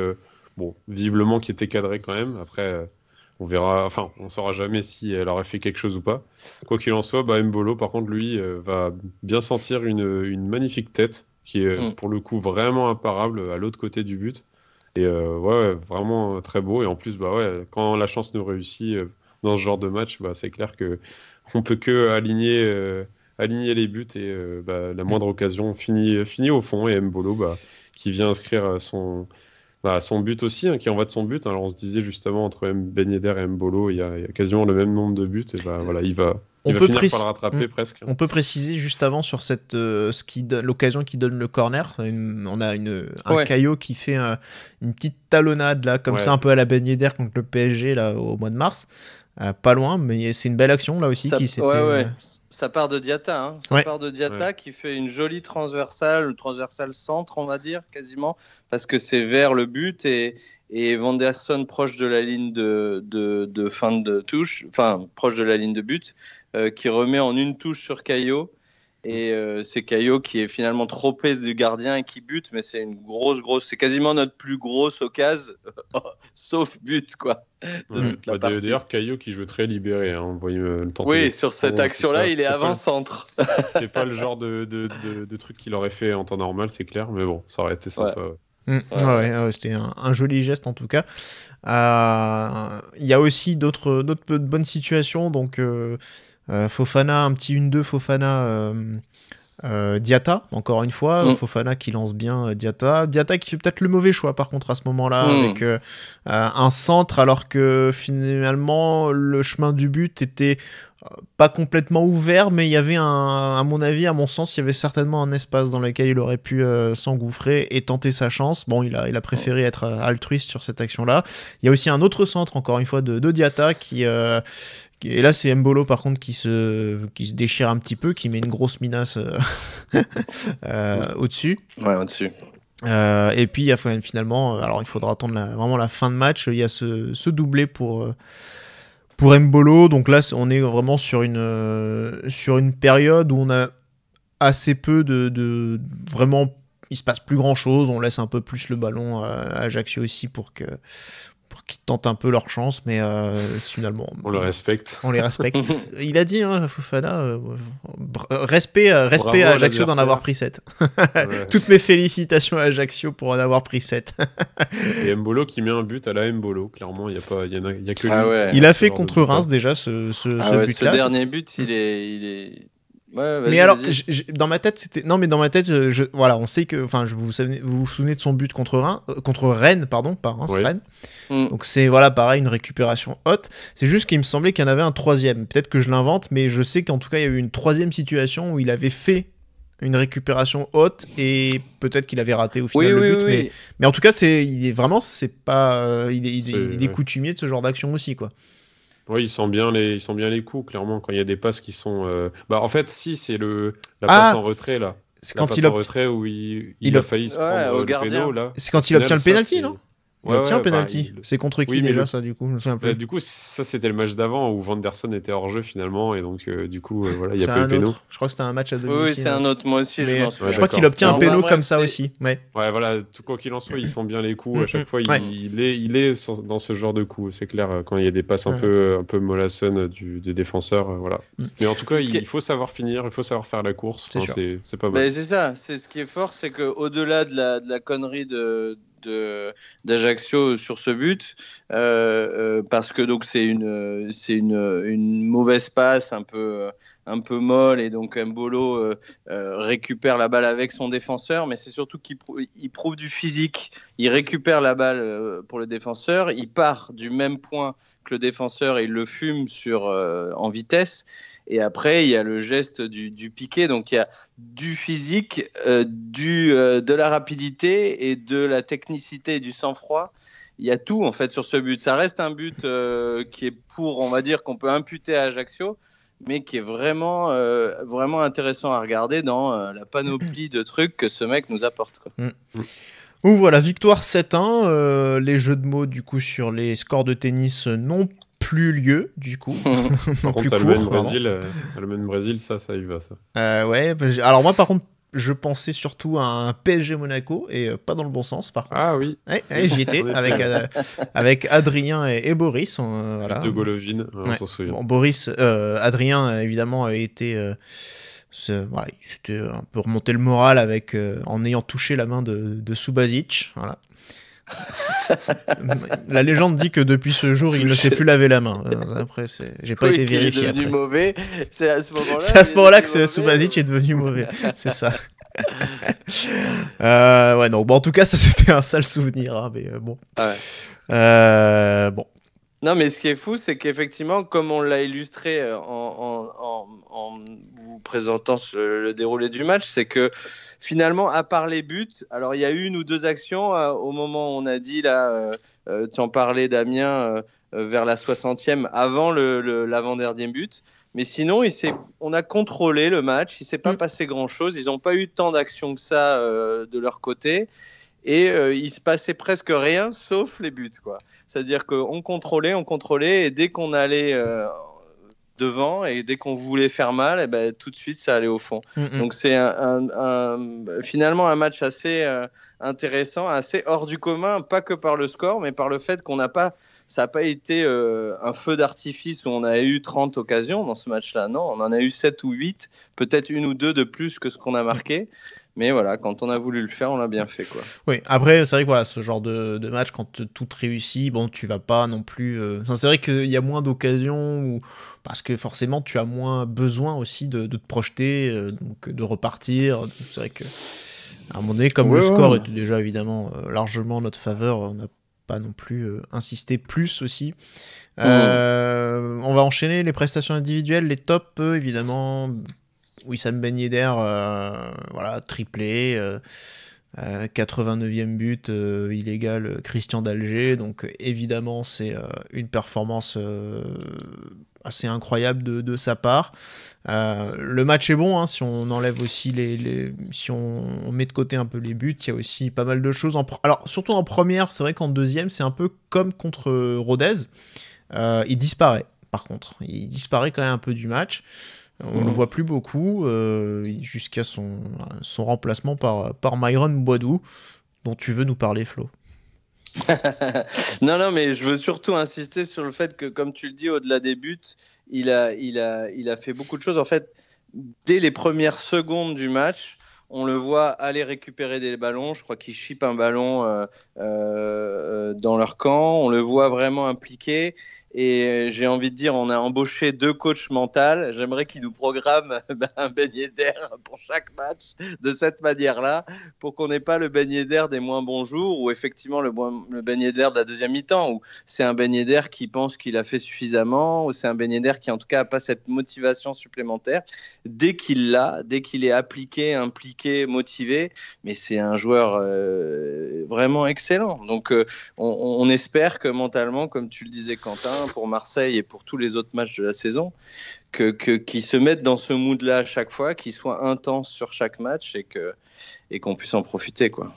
bon, visiblement qui était cadré quand même. Après on verra, enfin, on saura jamais si elle aurait fait quelque chose ou pas. Quoi qu'il en soit, bah, Mbolo, par contre, lui, euh, va bien sentir une, magnifique tête qui est mm. pour le coup vraiment imparable à l'autre côté du but. Et euh, ouais, vraiment très beau. Et en plus, bah ouais, quand la chance nous réussit euh, dans ce genre de match, bah, c'est clair que on peut que aligner, aligner les buts et bah, la moindre occasion finit, au fond. Et Mbolo, bah, qui vient inscrire son bah, son but aussi, hein, qui en de son but. Alors on se disait justement entre M ben Yedder et Mbolo, il y, a, il y a quasiment le même nombre de buts. Et bah, voilà, il va, il finir par le rattraper presque. On peut préciser juste avant sur cette euh, l'occasion qui donne le corner. on a une, un Caillot qui fait une petite talonnade là, comme ça un peu à la Ben contre le PSG là au mois de mars. Euh, pas loin, mais c'est une belle action là aussi qui s'était. Euh, ça part de Diata. Hein. part de qui fait une jolie transversale, transversale centre, on va dire, quasiment, parce que c'est vers le but et, et Vanderson proche de la ligne de, de, fin de touche, enfin proche de la ligne de but, euh, qui remet en une touche sur Caillot. Et euh, c'est Caillot qui est finalement trop près du gardien et qui bute, mais c'est une grosse, grosse. C'est quasiment notre plus grosse occasion, sauf but, quoi. Bah, d'ailleurs, Caillot qui joue très libéré, hein, euh, le Oui, sur cette action-là, il est, avant-centre. c'est pas le genre de, de, de, truc qu'il aurait fait en temps normal, c'est clair, mais bon, ça aurait été sympa. Ouais. Mm. c'était un, joli geste en tout cas. Euh, il y a aussi d'autres bonnes situations. Donc, euh, Fofana, un petit 1-2 Fofana. Euh, euh, Diata, encore une fois, mm. Fofana qui lance bien Diata. Diata qui fait peut-être le mauvais choix par contre à ce moment-là, mm. avec un centre, alors que finalement le chemin du but était pas complètement ouvert, mais il y avait un, à mon avis, à mon sens, il y avait certainement un espace dans lequel il aurait pu s'engouffrer et tenter sa chance. Bon, il a, il a préféré être altruiste sur cette action-là. Il y a aussi un autre centre, encore une fois, de, de Diata qui, et là, c'est Mbolo par contre qui se, qui se déchire un petit peu, qui met une grosse minace euh, euh, au-dessus. Ouais, au-dessus. Euh, et puis, il y finalement, alors il faudra attendre vraiment la fin de match. Il y a ce, ce doublé pour, pour Mbolo. Donc là, on est vraiment sur une, sur une période où on a assez peu de, de vraiment il se passe plus grand chose, on laisse un peu plus le ballon à Ajaccio aussi pour que pour qu'ils tentent un peu leur chance, mais euh, finalement. On les respecte. On les respecte. Il a dit, hein, Fofana, euh, euh, respect, respect à Ajaccio d'en avoir pris 7. Toutes mes félicitations à Ajaccio pour en avoir pris 7. Et Mbolo qui met un but à la Mbolo, clairement, il n'y a, a, y a que ah lui. il a ah, fait contre Reims déjà ce, ah but-là. Ce dernier but, il est, il est mais alors, dans ma tête, c'était. Non, mais dans ma tête, euh, voilà, on sait que. Enfin, vous, vous vous, souvenez de son but contre, euh, contre Rennes, pardon, pas Rennes. Mm. Donc, c'est, voilà, pareil, une récupération haute. C'est juste qu'il me semblait qu'il y en avait un troisième. Peut-être que je l'invente, mais je sais qu'en tout cas, il y a eu une troisième situation où il avait fait une récupération haute et peut-être qu'il avait raté au final le but. mais, en tout cas, c'est, il est vraiment. C'est pas, euh, il il est coutumier de ce genre d'action aussi, quoi. Oui, ils sentent bien les, ils bien les coups, clairement, quand il y a des passes qui sont. Euh, bah, en fait, si, c'est le la ah passe en retrait, là. C'est quand il obtient. le le pénalty, non obtient un bah, penalty. C'est contre qui déjà ça du coup bah, Du coup ça c'était le match d'avant où Vanderson était hors jeu finalement et donc euh, du coup euh, voilà il y a pas eu péno. Je crois que c'était un match à domicile. Oui c'est un hein. autre moi aussi. Je, crois qu'il obtient un péno comme ça aussi. Ouais. voilà tout quoi qu'il en soit il sent bien les coups à mm, mm, chaque fois il, est il est dans ce genre de coups c'est clair euh, quand il y a des passes un peu un peu du, des défenseurs voilà. Mm. Mais en tout cas il faut savoir finir il faut savoir faire la course c'est pas bah, mal. C'est ça c'est ce qui est fort c'est qu'au delà de la connerie de de d'Ajaccio sur ce but euh, euh, parce que donc c'est une c'est une, une, mauvaise passe un peu un peu molle et donc Mbolo euh, récupère la balle avec son défenseur mais c'est surtout qu'il prouve du physique il récupère la balle pour le défenseur il part du même point que le défenseur et il le fume sur en vitesse et après, il y a le geste du, du piqué. Donc, il y a du physique, euh, du, euh, de la rapidité et de la technicité et du sang-froid. Il y a tout, en fait, sur ce but. Ça reste un but euh, qui est pour, on va dire, qu'on peut imputer à Ajaccio, mais qui est vraiment, vraiment intéressant à regarder dans la panoplie de trucs que ce mec nous apporte. Quoi. Donc mm. voilà, victoire 7-1. les jeux de mots, du coup, sur les scores de tennis non plus lieu, du coup. par contre, court, Brésil, euh, Brésil, ça, ça y va, ça. Euh, ouais, bah, alors moi, par contre, je pensais surtout à un PSG Monaco et euh, pas dans le bon sens par contre. Ah oui. j'y étais avec, avec Adrien et, Boris. De Golovin, on s'en souvient. Boris, Adrien évidemment a été. Euh, voilà, un peu remonter le moral avec, en ayant touché la main de, de Subasic. Voilà. la légende dit que depuis ce jour, il ne s'est plus lavé la main. Euh, après, j'ai pas été vérifié. mauvais. C'est à ce moment-là. ce que Subasic est devenu mauvais. C'est ça. Euh, ouais, donc bon, en tout cas, ça c'était un sale souvenir. Hein, mais euh, bon. bon. Non, mais ce qui est fou, c'est qu'effectivement, comme on l'a illustré en, vous présentant le déroulé du match, c'est que finalement, à part les buts, alors il y a eu une ou deux actions euh, au moment où on a dit, là, euh, euh, tu en parlais Damien, vers la 60e, avant l'avant-dernier but. Mais sinon, on a contrôlé le match, il s'est pas mm. passé grand-chose, ils n'ont pas eu tant d'actions que ça de leur côté et il se passait presque rien sauf les buts quoi. C'est-à-dire qu'on contrôlait, on contrôlait et dès qu'on allait devant et dès qu'on voulait faire mal, et eh ben, tout de suite ça allait au fond. Donc c'est finalement un match assez euh, intéressant, assez hors du commun, pas que par le score, mais par le fait qu'on n'a pas, ça n'a pas été euh, un feu d'artifice où on a eu 30 occasions dans ce match-là. Non, on en a eu 7 ou 8, peut-être une ou deux de plus que ce qu'on a marqué. Mais voilà, quand on a voulu le faire, on l'a bien fait. Quoi. Oui, après, c'est vrai que ce genre de, match, quand tout réussit, bon, tu vas pas non plus. Euh, c'est vrai qu'il y a moins d'occasions parce que forcément, tu as moins besoin aussi de, te projeter, euh, donc de repartir. C'est vrai que. À un moment donné, comme le score était déjà évidemment euh, largement en notre faveur, on n'a pas non plus insisté plus aussi. On va enchaîner les prestations individuelles, les tops, évidemment. Wissam Ben Yedder, euh, voilà, triplé. 89e euh, euh, but illégal Christian d'Alger. Donc évidemment, c'est une performance assez incroyable de, sa part. le match est bon, hein, si on enlève aussi les, si on, met de côté un peu les buts, il y a aussi pas mal de choses. En, alors surtout en première, c'est vrai qu'en deuxième, c'est un peu comme contre Rodez. il disparaît, par contre. Il disparaît quand même un peu du match. On ne le voit plus beaucoup euh, jusqu'à son, remplacement par, par Myron Boidou, dont tu veux nous parler, Flo. non, non, mais je veux surtout insister sur le fait que, comme tu le dis, au-delà des buts, il a, fait beaucoup de choses. En fait, dès les premières secondes du match, on le voit aller récupérer des ballons. Je crois qu'il chipe un ballon euh, euh, dans leur camp. On le voit vraiment impliqué. Et euh, j'ai envie de dire, on a embauché deux coachs mentaux. J'aimerais qu'ils nous programment ben, un beignet d'air pour chaque match de cette manière-là, pour qu'on n'ait pas le beignet d'air des moins bons jours ou effectivement le, beignet d'air de la deuxième mi-temps, où c'est un beignet d'air qui pense qu'il a fait suffisamment, ou c'est un beignet d'air qui en tout cas n'a pas cette motivation supplémentaire. Dès qu'il l'a, dès qu'il est appliqué, impliqué, motivé, mais c'est un joueur euh, vraiment excellent. Donc euh, on espère que mentalement, comme tu le disais Quentin, pour Marseille et pour tous les autres matchs de la saison, que, que qu'ils se mettent dans ce mood-là à chaque fois, qu'ils soient intenses sur chaque match et que et qu'on puisse en profiter quoi.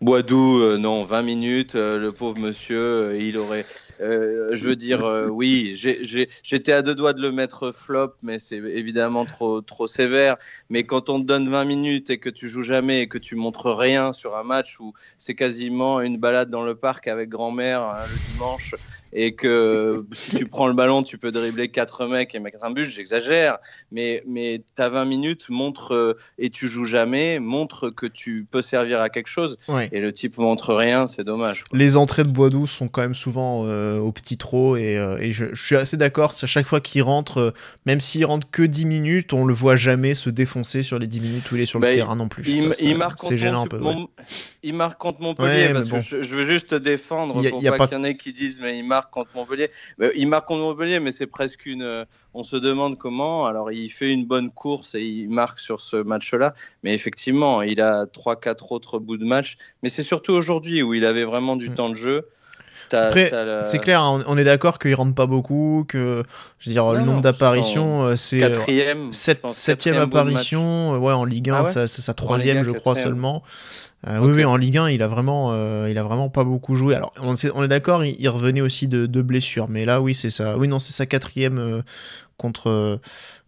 Boidou, euh, non, 20 minutes, euh, le pauvre monsieur, euh, il aurait, je veux dire, oui, j'étais à deux doigts de le mettre flop, mais c'est évidemment trop trop sévère. Mais quand on te donne 20 minutes et que tu joues jamais et que tu montres rien sur un match où c'est quasiment une balade dans le parc avec grand-mère hein, le dimanche et que si tu prends le ballon, tu peux dribbler quatre mecs et mettre un but, j'exagère, mais, mais as 20 minutes, montre euh, et tu joues jamais, montre que tu peux servir à quelque chose. Et le type montre rien, c'est dommage. Les entrées de Bois sont quand même souvent euh, au petit trop et, euh, je, suis assez d'accord, à chaque fois qu'il rentre, même s'il rentre que 10 minutes, on le voit jamais se défoncer sur les 10 minutes où il est sur le bah, terrain non plus. Il, marque c'est gênant un peu. Il marque contre Montpellier, parce que je, veux juste défendre Il a, pour a pas, pas... qu'il y en ait qui disent mais il marque contre Montpellier. Euh, il marque contre Montpellier, mais c'est presque une. Euh, on se demande comment. Alors, il fait une bonne course et il marque sur ce match-là. Mais effectivement, il a 3-4 autres bouts de match. Mais c'est surtout aujourd'hui où il avait vraiment du mm. temps de jeu. Après, c'est clair, on, est d'accord qu'il rentre pas beaucoup, que je veux dire, le nombre d'apparitions, euh, c'est 7 euh, septième apparition, euh, ouais, en Ligue 1, ah c'est sa troisième, je crois seulement. oui, oui, en Ligue 1, il a vraiment, il a vraiment pas beaucoup joué. Alors, on, est, on est d'accord, il, revenait aussi de, blessures, mais là, oui, c'est ça. Oui, non, c'est sa quatrième contre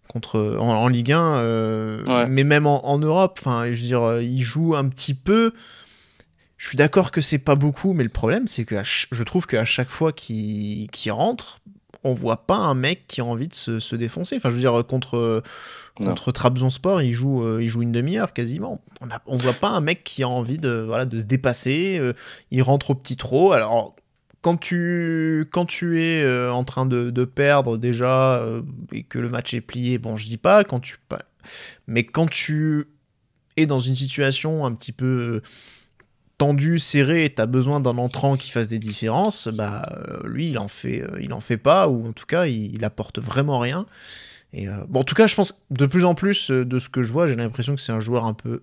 contre en, Ligue 1, mais même en, en Europe. Enfin, je veux dire, il joue un petit peu. Je suis d'accord que c'est pas beaucoup, mais le problème, c'est que je trouve qu'à chaque fois qu'il rentre, on voit pas un mec qui a envie de se, défoncer. Enfin, je veux dire, contre, contre Trabzon Sport, il joue, euh, il joue une demi-heure quasiment. On, ne voit pas un mec qui a envie de, voilà, de se dépasser. Euh, il rentre au petit trop. Alors, quand tu, quand tu es euh, en train de, perdre déjà et que le match est plié, bon, je dis pas, quand tu, mais quand tu es dans une situation un petit peu tendu, serré, et t'as besoin d'un entrant qui fasse des différences, bah euh, lui il en fait, euh, il en fait pas, ou en tout cas il, apporte vraiment rien. Et euh, en tout cas, je pense de plus en plus de ce que je vois, j'ai l'impression que c'est un joueur un peu,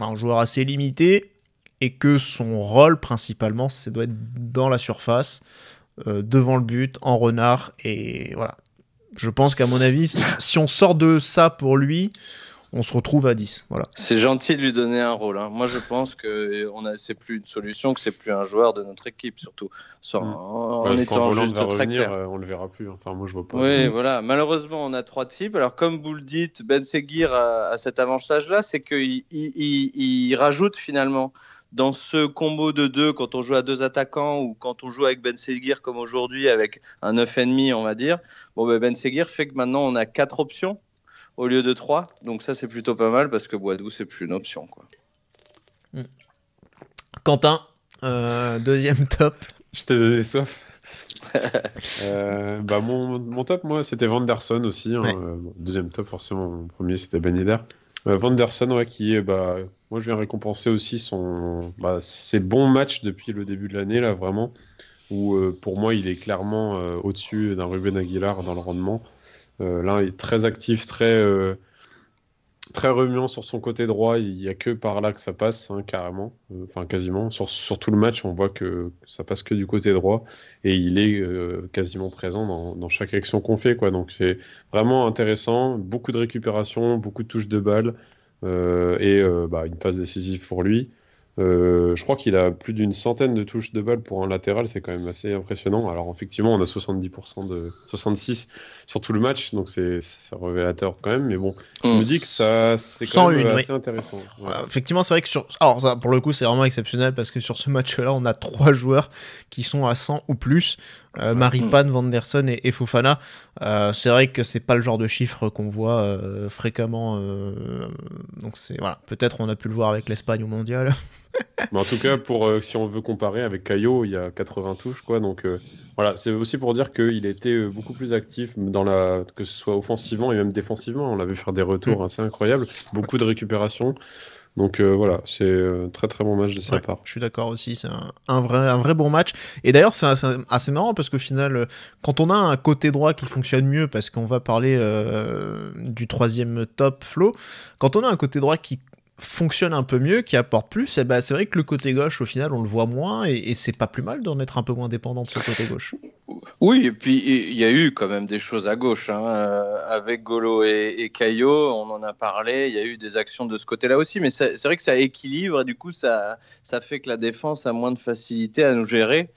un joueur assez limité, et que son rôle principalement, c'est doit être dans la surface, devant le but, en renard, et voilà. Je pense qu'à mon avis, si on sort de ça pour lui, on se retrouve à 10. Voilà. C'est gentil de lui donner un rôle. Hein. Moi, je pense que euh, on a, c'est plus une solution, que c'est plus un joueur de notre équipe, surtout. Sans, mm. En, étant juste revenir, euh, on le verra plus. Enfin, moi, je vois pas. voilà. Malheureusement, on a trois types. Alors, comme vous le dites, Ben Seguir a, cet avantage-là, c'est qu'il il, rajoute finalement dans ce combo de deux, quand on joue à deux attaquants ou quand on joue avec Ben Seguir comme aujourd'hui avec un 9,5 on va dire, bon ben, ben Seguir fait que maintenant on a quatre options au lieu de 3. Donc ça, c'est plutôt pas mal parce que doux, c'est plus une option. Quoi. Hmm. Quentin, euh, deuxième top. Je t'ai donné soif. Euh, bah mon, mon, top, moi, c'était Vanderson aussi. Hein. Euh, deuxième top, forcément. Mon premier, c'était Ben Vanderson, ouais, qui est, bah, moi, je viens récompenser aussi son, bah, ses bons matchs depuis le début de l'année, là, vraiment. Où pour moi, il est clairement au-dessus d'un Ruben Aguilar dans le rendement. Euh, là, il est très actif, très euh, très remuant sur son côté droit. Il n'y a que par là que ça passe, hein, carrément. Euh, enfin, quasiment. Sur, sur, tout le match, on voit que ça passe que du côté droit. Et il est quasiment présent dans, dans chaque action qu'on fait. Quoi. Donc, c'est vraiment intéressant. Beaucoup de récupération, beaucoup de touches de balle. et bah, une passe décisive pour lui. je crois qu'il a plus d'une centaine de touches de balle pour un latéral, c'est quand même assez impressionnant. Alors effectivement, on a 70% de 66 sur tout le match, donc c'est révélateur quand même. Mais bon, mm. je me dis que ça, c'est quand même assez intéressant. Euh, effectivement, c'est vrai que sur. Alors, ça, pour le coup, c'est vraiment exceptionnel parce que sur ce match-là, on a trois joueurs qui sont à 100 ou plus. Euh, Mari mm. Pan, Vanderson et, Fofana. Euh, c'est vrai que c'est pas le genre de chiffre qu'on voit fréquemment. donc c'est voilà, peut-être on a pu le voir avec l'Espagne au Mondial. Mais en tout cas, pour si on veut comparer avec Caillot, il y a 80 touches quoi, donc voilà, c'est aussi pour dire qu'il était beaucoup plus actif, dans la... que ce soit offensivement et même défensivement. On l'a vu faire des retours mm. assez incroyables, beaucoup de récupérations. Donc euh, voilà, c'est un euh, très très bon match de sa part. Je suis d'accord aussi, c'est un, vrai, un vrai bon match. Et d'ailleurs, c'est assez, marrant parce qu'au final, quand on a un côté droit qui fonctionne mieux, parce qu'on va parler euh, du troisième top flow, quand on a un côté droit qui fonctionne un peu mieux, qui apporte plus, eh ben c'est vrai que le côté gauche, au final, on le voit moins, et, c'est pas plus mal d'en être un peu moins dépendant de ce côté gauche. Oui, et puis il y a eu quand même des choses à gauche. Hein. Euh, avec Golo et, Caillot, on en a parlé, il y a eu des actions de ce côté-là aussi, mais c'est vrai que ça équilibre, et du coup, ça fait que la défense a moins de facilité à nous gérer.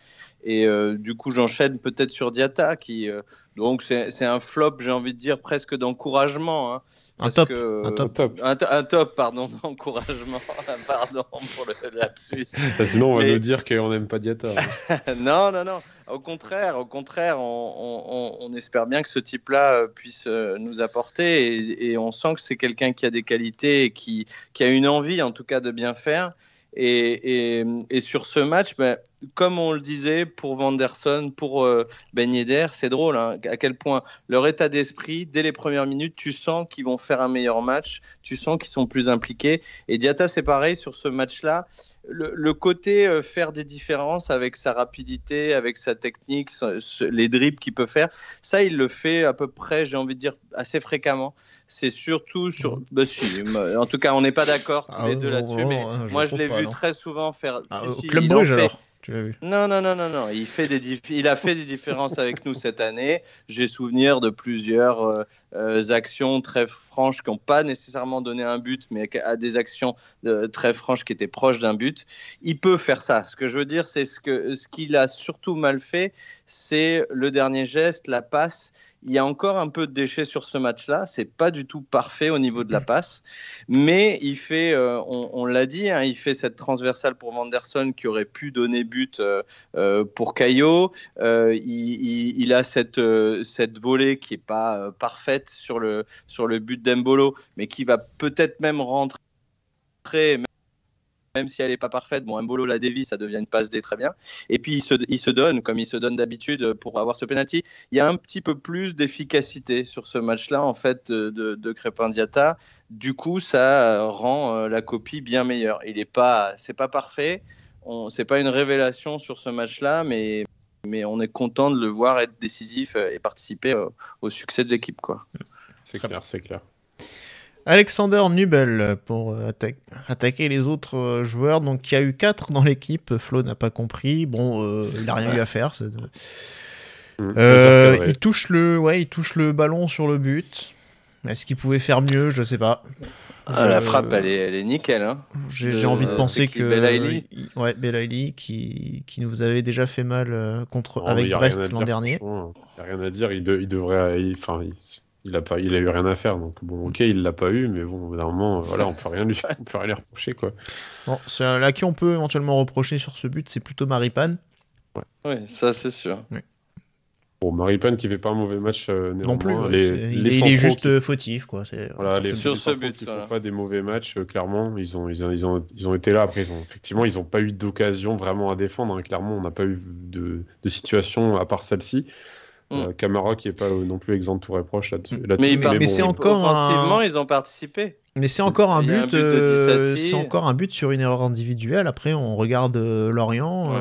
Et euh, du coup, j'enchaîne peut-être sur Diata, qui euh, donc c'est un flop, j'ai envie de dire presque d'encouragement. Hein. un, top, un top, Un, top, pardon, d'encouragement. pardon pour le lapsus. Ah, sinon, on va nous dire qu'on n'aime pas Diata. non, non, non. Au contraire, au contraire, on, espère bien que ce type-là euh, puisse nous apporter, et, on sent que c'est quelqu'un qui a des qualités, et qui, a une envie, en tout cas, de bien faire. Et, sur ce match, ben comme on le disait pour Vanderson, pour euh, ben c'est drôle hein, à quel point leur état d'esprit, dès les premières minutes, tu sens qu'ils vont faire un meilleur match, tu sens qu'ils sont plus impliqués. Et Diata, c'est pareil sur ce match-là. Le, côté euh, faire des différences avec sa rapidité, avec sa technique, les dribbles qu'il peut faire, ça, il le fait à peu près, j'ai envie de dire, assez fréquemment. C'est surtout sur. Mmh. Bah, en tout cas, on n'est pas d'accord ah, les deux là-dessus, mais hein, moi, je l'ai vu très souvent faire. Ah, Club Bruges, alors non, non, non, non, non. Il, fait des il a fait des différences avec nous cette année. J'ai souvenir de plusieurs euh, euh, actions très franches qui n'ont pas nécessairement donné un but, mais à des actions euh, très franches qui étaient proches d'un but. Il peut faire ça. Ce que je veux dire, c'est ce ce qu'il a surtout mal fait, c'est le dernier geste, la passe il y a encore un peu de déchets sur ce match-là. C'est pas du tout parfait au niveau de la passe, mais il fait, euh, on, l'a dit, hein, il fait cette transversale pour Vanderson qui aurait pu donner but euh, euh, pour Caillot. il, a cette cette volée qui est pas parfaite sur le sur le but d'Embolo, mais qui va peut-être même rentrer même si elle n'est pas parfaite, bon, Mbolo la dévie, ça devient une passe D très bien. Et puis il se, donne, comme il se donne d'habitude euh, pour avoir ce penalty. Il y a un petit peu plus d'efficacité sur ce match-là, en fait, euh, de, de Crépin Diata. Du coup, ça rend euh, la copie bien meilleure. Il n'est pas, c'est pas parfait. C'est pas une révélation sur ce match-là, mais, mais on est content de le voir être décisif et participer au, succès de l'équipe. C'est clair, c'est clair. Alexander Nubel pour euh, attaquer les autres euh, joueurs. Donc il y a eu 4 dans l'équipe. Flo n'a pas compris. Bon, euh, il n'a rien eu à faire. Mm. il, touche le, ouais, il touche le ballon sur le but. Est-ce qu'il pouvait faire mieux Je ne sais pas. Ah, la frappe, elle est, nickel. Hein. J'ai envie de penser que. Ouais, Belaïli, qui, qui nous avait déjà fait mal contre, avec Brest l'an dernier. Il n'y a rien à dire. Il, devrait. Enfin, il a il a eu rien à faire. Donc bon, ok, il l'a pas eu, mais bon, normalement, voilà, on peut rien lui, on peut rien lui reprocher quoi. c'est à qui on peut éventuellement reprocher sur ce but, c'est plutôt Maripane. Ouais. Oui, ça c'est sûr. Oui. Bon, Maripane qui fait pas un mauvais match euh, non plus. il, est juste fautif quoi. Voilà, sur ce but, pas des mauvais matchs euh, clairement. Ils ont ils ont, ils ont, été là après. Ils effectivement, ils ont pas eu d'occasion vraiment à défendre. Hein, clairement, on n'a pas eu de, de situation à part celle-ci. Euh, mm. Camara qui est pas euh, non plus exempt de tout reproche là-dessus. Mm. mais, c'est euh, encore un... ils ont participé. Mais c'est encore un but, c'est encore un but sur une erreur individuelle. Après, on regarde Lorient,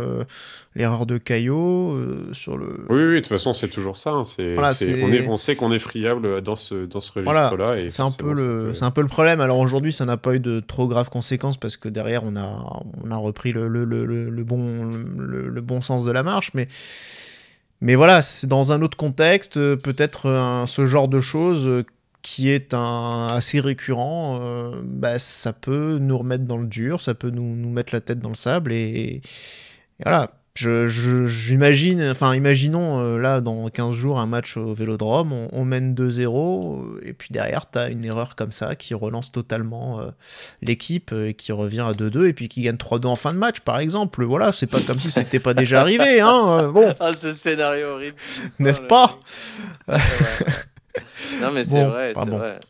l'erreur de Caillot sur le. Oui, oui, de toute façon, c'est toujours ça. Hein. C'est, on, sait qu'on est friable dans ce dans ce registre-là. Voilà. c'est un peu le, c'est un peu le problème. Alors aujourd'hui, ça n'a pas eu de trop graves conséquences parce que derrière, on a on a repris le, le, le, bon le bon sens de la marche, mais. Mais voilà, c'est dans un autre contexte, euh, peut-être euh, ce genre de choses euh, qui est un, assez récurrent, bah, ça peut nous remettre dans le dur, ça peut nous, nous mettre la tête dans le sable. et voilà, J'imagine, je, enfin imaginons euh, là dans 15 jours un match au Vélodrome, on, on mène 2-0 euh, et puis derrière tu as une erreur comme ça qui relance totalement euh, l'équipe et qui revient à 2-2 et puis qui gagne 3-2 en fin de match par exemple. Voilà, c'est pas comme si c'était pas déjà arrivé hein. bon. Ah ce scénario horrible. N'est-ce pas ah, Non mais c'est vrai, c'est vrai.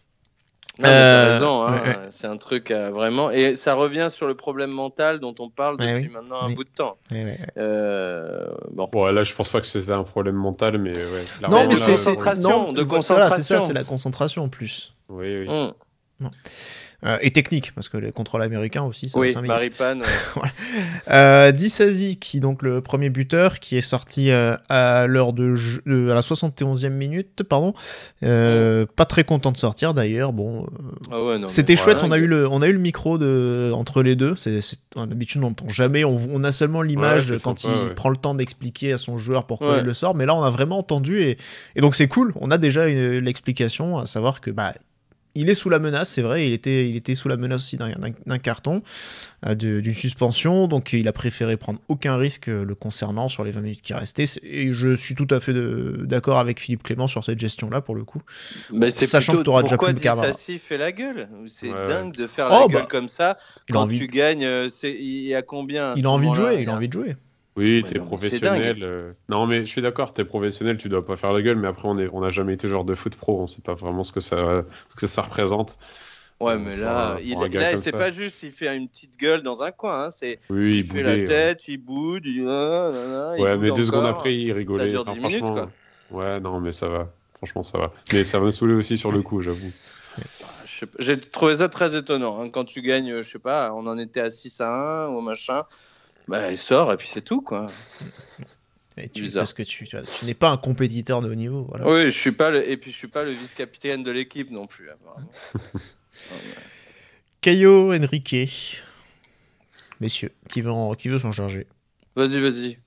Euh, hein. C'est un truc euh, vraiment. Et ça revient sur le problème mental dont on parle eh depuis maintenant un bout de temps. Eh euh, bon. là, je pense pas que c'était un problème mental, mais. Ouais, non, mais c'est de concentration. c'est ça, c'est la concentration en plus. Oui, oui. Hum. Euh, et technique, parce que les contrôles américains aussi, ça oui, 5 minutes. Euh, qui est donc le premier buteur, qui est sorti euh, à l'heure de à la 71e minute, pardon. Pas très content de sortir d'ailleurs. Bon, ah c'était chouette. On a eu le, on a eu le micro de entre les deux. C'est d'habitude on n'entend jamais. On, a seulement l'image quand il prend le temps d'expliquer à son joueur pourquoi il le sort. Mais là, on a vraiment entendu et, et donc c'est cool. On a déjà l'explication, à savoir que bah il est sous la menace, c'est vrai, il était, il était sous la menace aussi d'un carton, euh, d'une suspension, donc il a préféré prendre aucun risque euh, le concernant sur les 20 minutes qui restaient. Et je suis tout à fait d'accord avec Philippe Clément sur cette gestion-là pour le coup. Mais Sachant que tu auras déjà plus de fait la gueule C'est dingue de faire oh, la gueule bah, comme ça quand tu gagnes. Euh, il y a combien Il a envie de jouer, il a envie de jouer. Oui, tu t'es professionnel. Euh. Non, mais je suis d'accord, tu es professionnel, tu dois pas faire la gueule, mais après, on est... n'a jamais été genre de foot pro, on sait pas vraiment ce que ça, ce que ça représente. Ouais, mais là, là c'est pas juste, il fait une petite gueule dans un coin. Hein, c'est, oui, il, il la euh. tête, il boude, ah, ouais, mais deux secondes après, il rigolait. Ouais, non, mais ça va. Franchement, ça va. Mais ça me saoulé aussi sur le coup, j'avoue. J'ai trouvé ça très étonnant. Hein. quand tu gagnes, je sais pas, on en était à 6 à 1 ou machin. Bah, il sort et puis c'est tout, quoi. tu, parce que tu, n'es pas un compétiteur de haut niveau. Oui, je suis pas et puis je suis pas le vice-capitaine de l'équipe non plus. Caillot Caio Enrique, messieurs, qui veut, qui veut s'en charger Vas-y, vas-y.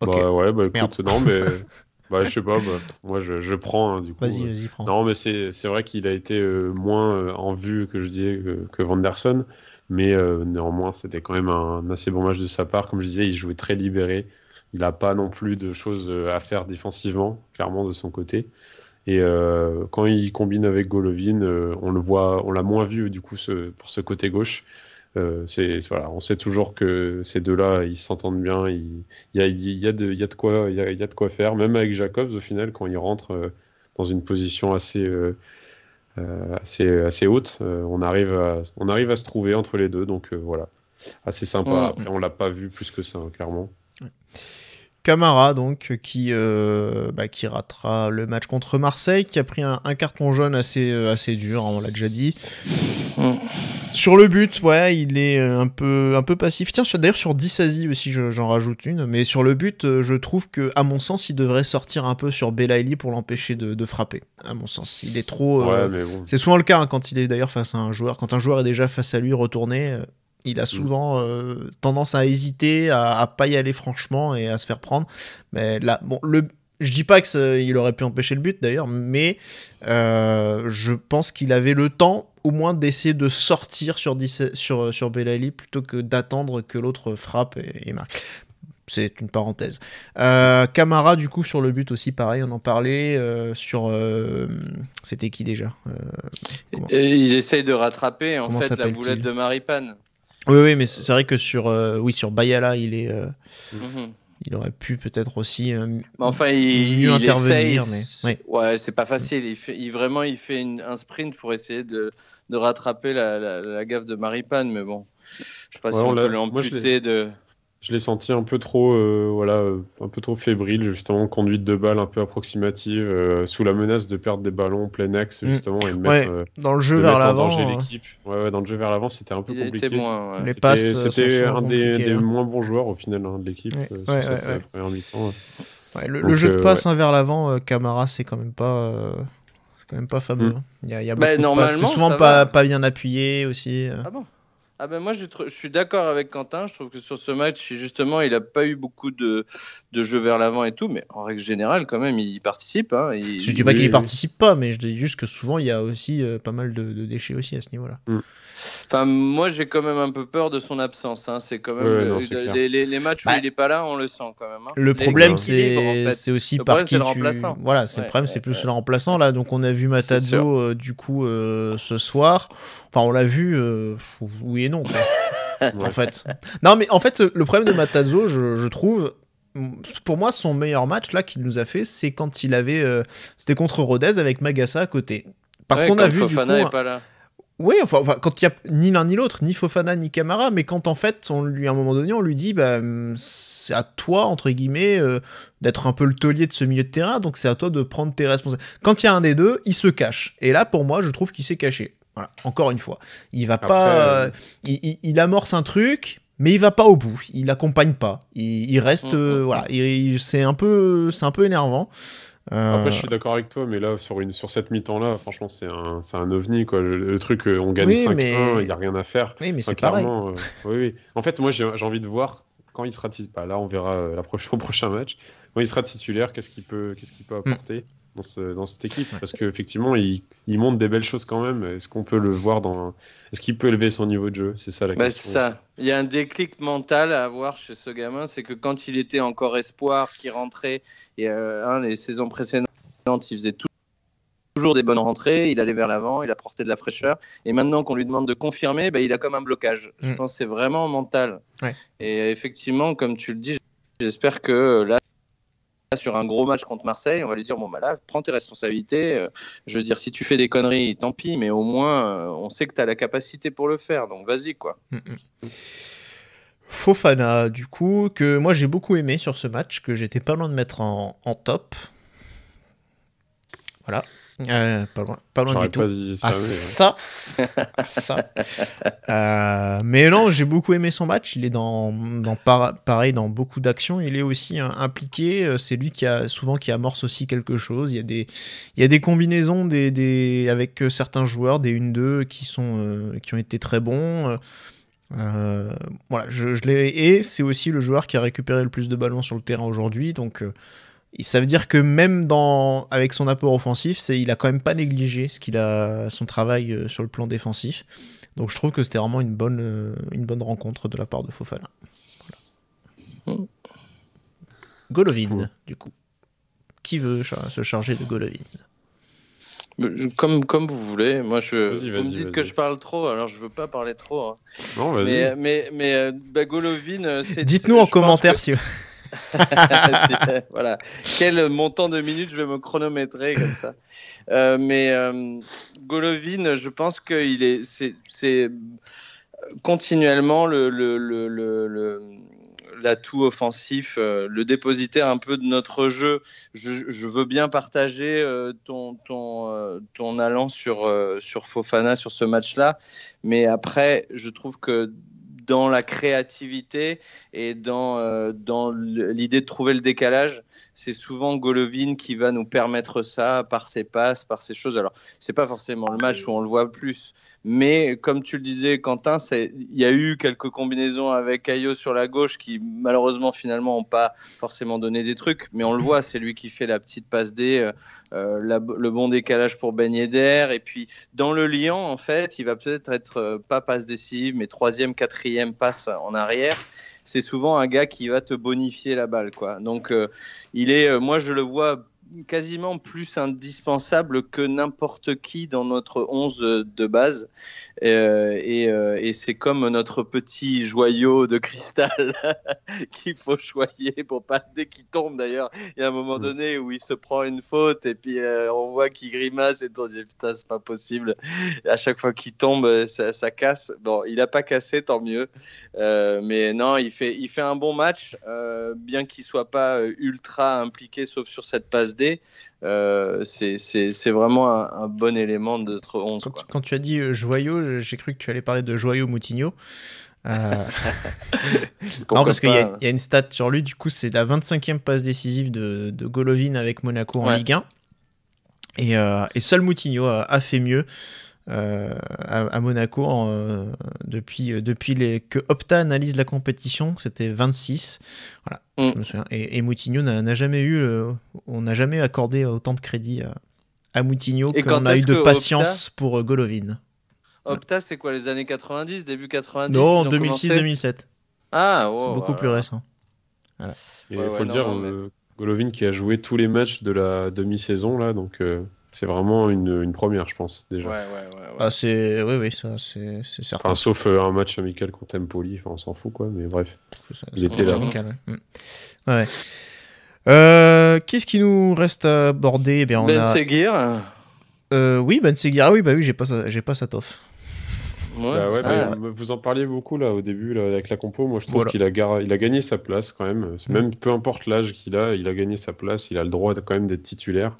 Bah, ouais, bah écoute, non, mais bah, je sais pas, bah, moi je, prends hein, du coup. Vas-y, euh. vas-y, prends. Non, mais c'est, vrai qu'il a été euh, moins euh, en vue que je disais que, que Vanderson. Mais euh, néanmoins, c'était quand même un assez bon match de sa part. Comme je disais, il jouait très libéré. Il n'a pas non plus de choses euh, à faire défensivement, clairement, de son côté. Et euh, quand il combine avec Golovin, on le voit, on l'a moins vu du coup ce, pour ce côté gauche. c'est voilà, on sait toujours que ces deux-là, ils s'entendent bien. Il y a, y, a de, y a de quoi, il y y a, de quoi faire. Même avec Jacobs, au final, quand il rentre dans une position assez euh, assez, assez haute. Euh, on, arrive à, on arrive à se trouver entre les deux, donc euh, voilà, assez sympa. Mm. Après, on l'a pas vu plus que ça, hein, clairement. Camara, donc, qui, bah, qui ratera le match contre Marseille, qui a pris un, carton jaune assez, assez dur, hein, on l'a déjà dit. Mm. Sur le but, ouais, il est euh, un peu, un peu passif. Tiens, d'ailleurs, sur Dissasi aussi, j'en rajoute une. Mais sur le but, euh, je trouve que, à mon sens, il devrait sortir un peu sur Belaïli pour l'empêcher de, frapper. À mon sens, il est trop. Euh, c'est souvent le cas hein, quand il est d'ailleurs face à un joueur. Quand un joueur est déjà face à lui retourné, il a mm. souvent tendance à hésiter, à, à pas y aller franchement et à se faire prendre. Mais là, bon, le, je dis pas qu'il aurait pu empêcher le but d'ailleurs, mais euh, je pense qu'il avait le temps au moins d'essayer de sortir sur, sur, sur Bellali plutôt que d'attendre que l'autre frappe et, marque. C'est une parenthèse. Euh, Camara, du coup, sur le but aussi, pareil, on en parlait. Euh, sur. C'était qui déjà Il essaye de rattraper, en la boulette de Maripane. Oui, oui, mais c'est vrai que sur, oui, sur Bayala, il est. Mhm il aurait pu peut-être aussi euh, enfin, mieux intervenir. mais... Ouais, c'est pas facile. Il, fait, vraiment, il fait un sprint pour essayer de, rattraper la, gaffe de Maripane, mais bon, je sais pas si on peut l'amputer de je l'ai senti un peu trop, euh, voilà, euh, un peu trop fébrile, justement, conduite de balles un peu approximative, euh, sous la menace de perdre des ballons plein axe, mm. justement, mettre, dans le jeu vers l'avant. Hein. dans le jeu vers l'avant, c'était un peu compliqué. Les passes. C'était un des, hein. moins bons joueurs au final hein, de l'équipe sur cette première mi-temps. Le, jeu de passe vers l'avant, Camara, c'est quand même pas. Quand même pas fameux. Mm. y a, bah, C'est souvent pas, pas, bien appuyé aussi. Ah ah ben, moi je, suis d'accord avec Quentin, je trouve que sur ce match justement il n'a pas eu beaucoup de, jeux vers l'avant et tout, mais en règle générale quand même il participe. Hein. Je ne dis pas qu'il participe pas, mais je dis juste que souvent il y a aussi euh, pas mal de, déchets aussi à ce niveau-là. Mm. Enfin, moi, j'ai quand même un peu peur de son absence. Hein. C'est quand même les, matchs où bah, il n'est pas là, on le sent quand même. Hein. Le problème, c'est aussi par qui remplaçant. tu. Voilà, c'est le problème, c'est plus le remplaçant là. Donc, on a vu Matadzo euh, du coup euh, ce soir. Enfin, on l'a vu. Euh, oui et non. en fait. Non, mais en fait, le problème de Matadzo je, trouve, mm, pour moi, son meilleur match là qu'il nous a fait, c'est quand il avait, c'était contre Rodez avec Magassa à côté. Parce qu'on a vu du coup, oui, enfin, quand il n'y a ni l'un ni l'autre, ni Fofana ni Camara, mais quand en fait, on lui, à un moment donné, on lui dit, bah, hum, c'est à toi, entre guillemets, euh, d'être un peu le taulier de ce milieu de terrain, donc c'est à toi de prendre tes responsabilités. Quand il y a un des deux, il se cache. Et là, pour moi, je trouve qu'il s'est caché. encore une fois. Il va pas. Euh, euh, il, amorce un truc, mais il va pas au bout, il accompagne pas, il, reste, mm, mm, mm. c'est un peu, c'est un peu énervant. Euh, Après, je suis d'accord avec toi, mais là, sur, une, sur cette mi-temps-là, franchement, c'est un, un, ovni. Quoi. Le, truc, euh, on gagne 5-1, il y n'y a rien à faire. mais c'est euh, oui, En fait, moi, j'ai envie de voir quand il sera titulaire. Bah, là, on verra la prochaine, au prochain match. Quand il sera titulaire, qu'est-ce qu'il peut, qu'est-ce qu'il peut mm. apporter dans, cette équipe parce qu'effectivement, il, il montre des belles choses quand même. Est-ce qu'on peut le voir dans. Est-ce qu'il peut élever son niveau de jeu C'est ça la bah, question. ça. Il y a un déclic mental à avoir chez ce gamin. C'est que quand il était encore espoir, qu'il rentrait, et euh, hein, les saisons précédentes, il faisait toujours des bonnes rentrées, il allait vers l'avant, il apportait de la fraîcheur. Et maintenant qu'on lui demande de confirmer, bah, il a comme un blocage. Je mm. pense que c'est vraiment mental. Et effectivement, comme tu le dis, j'espère que euh, là, sur un gros match contre Marseille, on va lui dire bon bah là, prends tes responsabilités. Euh, je veux dire, si tu fais des conneries, tant pis, mais au moins euh, on sait que tu as la capacité pour le faire, donc vas-y quoi. Mm, mm. Fofana, du coup, que moi j'ai beaucoup aimé sur ce match, que j'étais pas loin de mettre en top. Voilà. Euh, pas loin, du tout. Ça, ah, ça, ah, euh, mais non, j'ai beaucoup aimé son match. Il est dans, dans pareil dans beaucoup d'actions. Il est aussi hein, impliqué. Euh, c'est lui qui a souvent qui amorce aussi quelque chose. Il y a des, il y a des combinaisons des, des, avec certains joueurs des 1-2 qui sont qui ont été très bons. voilà, je, l'ai et c'est aussi le joueur qui a récupéré le plus de ballons sur le terrain aujourd'hui. Donc ça veut dire que même dans, avec son apport offensif, c'est, il a quand même pas négligé ce qu'il a, son travail euh, sur le plan défensif. Donc je trouve que c'était vraiment une bonne, euh, une bonne rencontre de la part de Fofana. Golovin, du coup. Qui veut se charger de Golovin comme, comme vous voulez. Moi, je, vous me dites que je parle trop, alors je veux pas parler trop. Hein. Euh, mais, mais, mais, bah, Golovin, c'est. Dites-nous en commentaire si. Euh, voilà. Quel montant de minutes je vais me chronométrer comme ça. Euh, mais euh, Golovin, je pense qu'il est, c'est, continuellement le, le, l'atout offensif, le dépositaire un peu de notre jeu. Je, veux bien partager ton, ton, ton allant sur, sur Fofana sur ce match-là, mais après, je trouve que dans la créativité et dans, euh, dans l'idée de trouver le décalage. C'est souvent Golovin qui va nous permettre ça par ses passes, par ses choses. Alors, c'est pas forcément le match où on le voit plus, mais comme tu le disais, Quentin, il y a eu quelques combinaisons avec Caio sur la gauche qui, malheureusement, finalement, n'ont pas forcément donné des trucs. Mais on le voit, c'est lui qui fait la petite passe D, euh, euh, le bon décalage pour Ben d'air Et puis, dans le lion en fait, il va peut-être être, euh, pas passe décisive, mais troisième, quatrième passe en arrière c'est souvent un gars qui va te bonifier la balle. Quoi. Donc, il est, moi, je le vois quasiment plus indispensable que n'importe qui dans notre 11 de base. Euh, euh, et, c'est comme notre petit joyau de cristal qu'il faut choyer pour pas dès qu'il tombe d'ailleurs. Il y a un moment mm. donné où il se prend une faute et puis euh, on voit qu'il grimace et on dit putain c'est pas possible. à chaque fois qu'il tombe ça, casse. Bon il a pas cassé tant mieux. mais non il fait il fait un bon match bien qu'il soit pas ultra impliqué sauf sur cette passe D euh, c'est vraiment un, bon élément de notre 11. Quand, Tu, as dit joyaux euh, joyau, j'ai cru que tu allais parler de joyau Moutinho. Euh, non, parce qu'il hein. y, a une stat sur lui, du coup, c'est la 25e passe décisive de, de Golovin avec Monaco en Ligue 1. Et, seul Moutinho a fait mieux. Euh, à, Monaco euh, depuis, euh, depuis les, que Opta analyse la compétition, c'était 26. Mm. Et, Moutinho n'a jamais eu, on n'a jamais accordé autant de crédit à, Moutinho qu'on a eu de patience pour Golovin. Opta, c'est quoi, les années 90, début 90 Non, 2006-2007. Ah, c'est oh, beaucoup plus récent. il faut le dire, Golovin qui a joué tous les matchs de la demi-saison, là, donc. C'est vraiment une, première, je pense, déjà. Ouais, ah, c'est... Oui, oui, ça, c'est, certain. Enfin, sauf euh, un match amical contre Empoli, enfin, on s'en fout, quoi, mais bref. j'étais là. Mm. Euh, qu'est-ce qui nous reste à aborder eh Ben Seguir euh, Oui, Ben Seguir. Ah oui, bah oui, j'ai pas, sa... j'ai pas Ouais, bah Vous en parliez beaucoup là au début avec la compo. Moi, je trouve qu'il a, a gagné sa place quand même. Mm. Même peu importe l'âge qu'il a, il a gagné sa place. Il a le droit quand même d'être titulaire.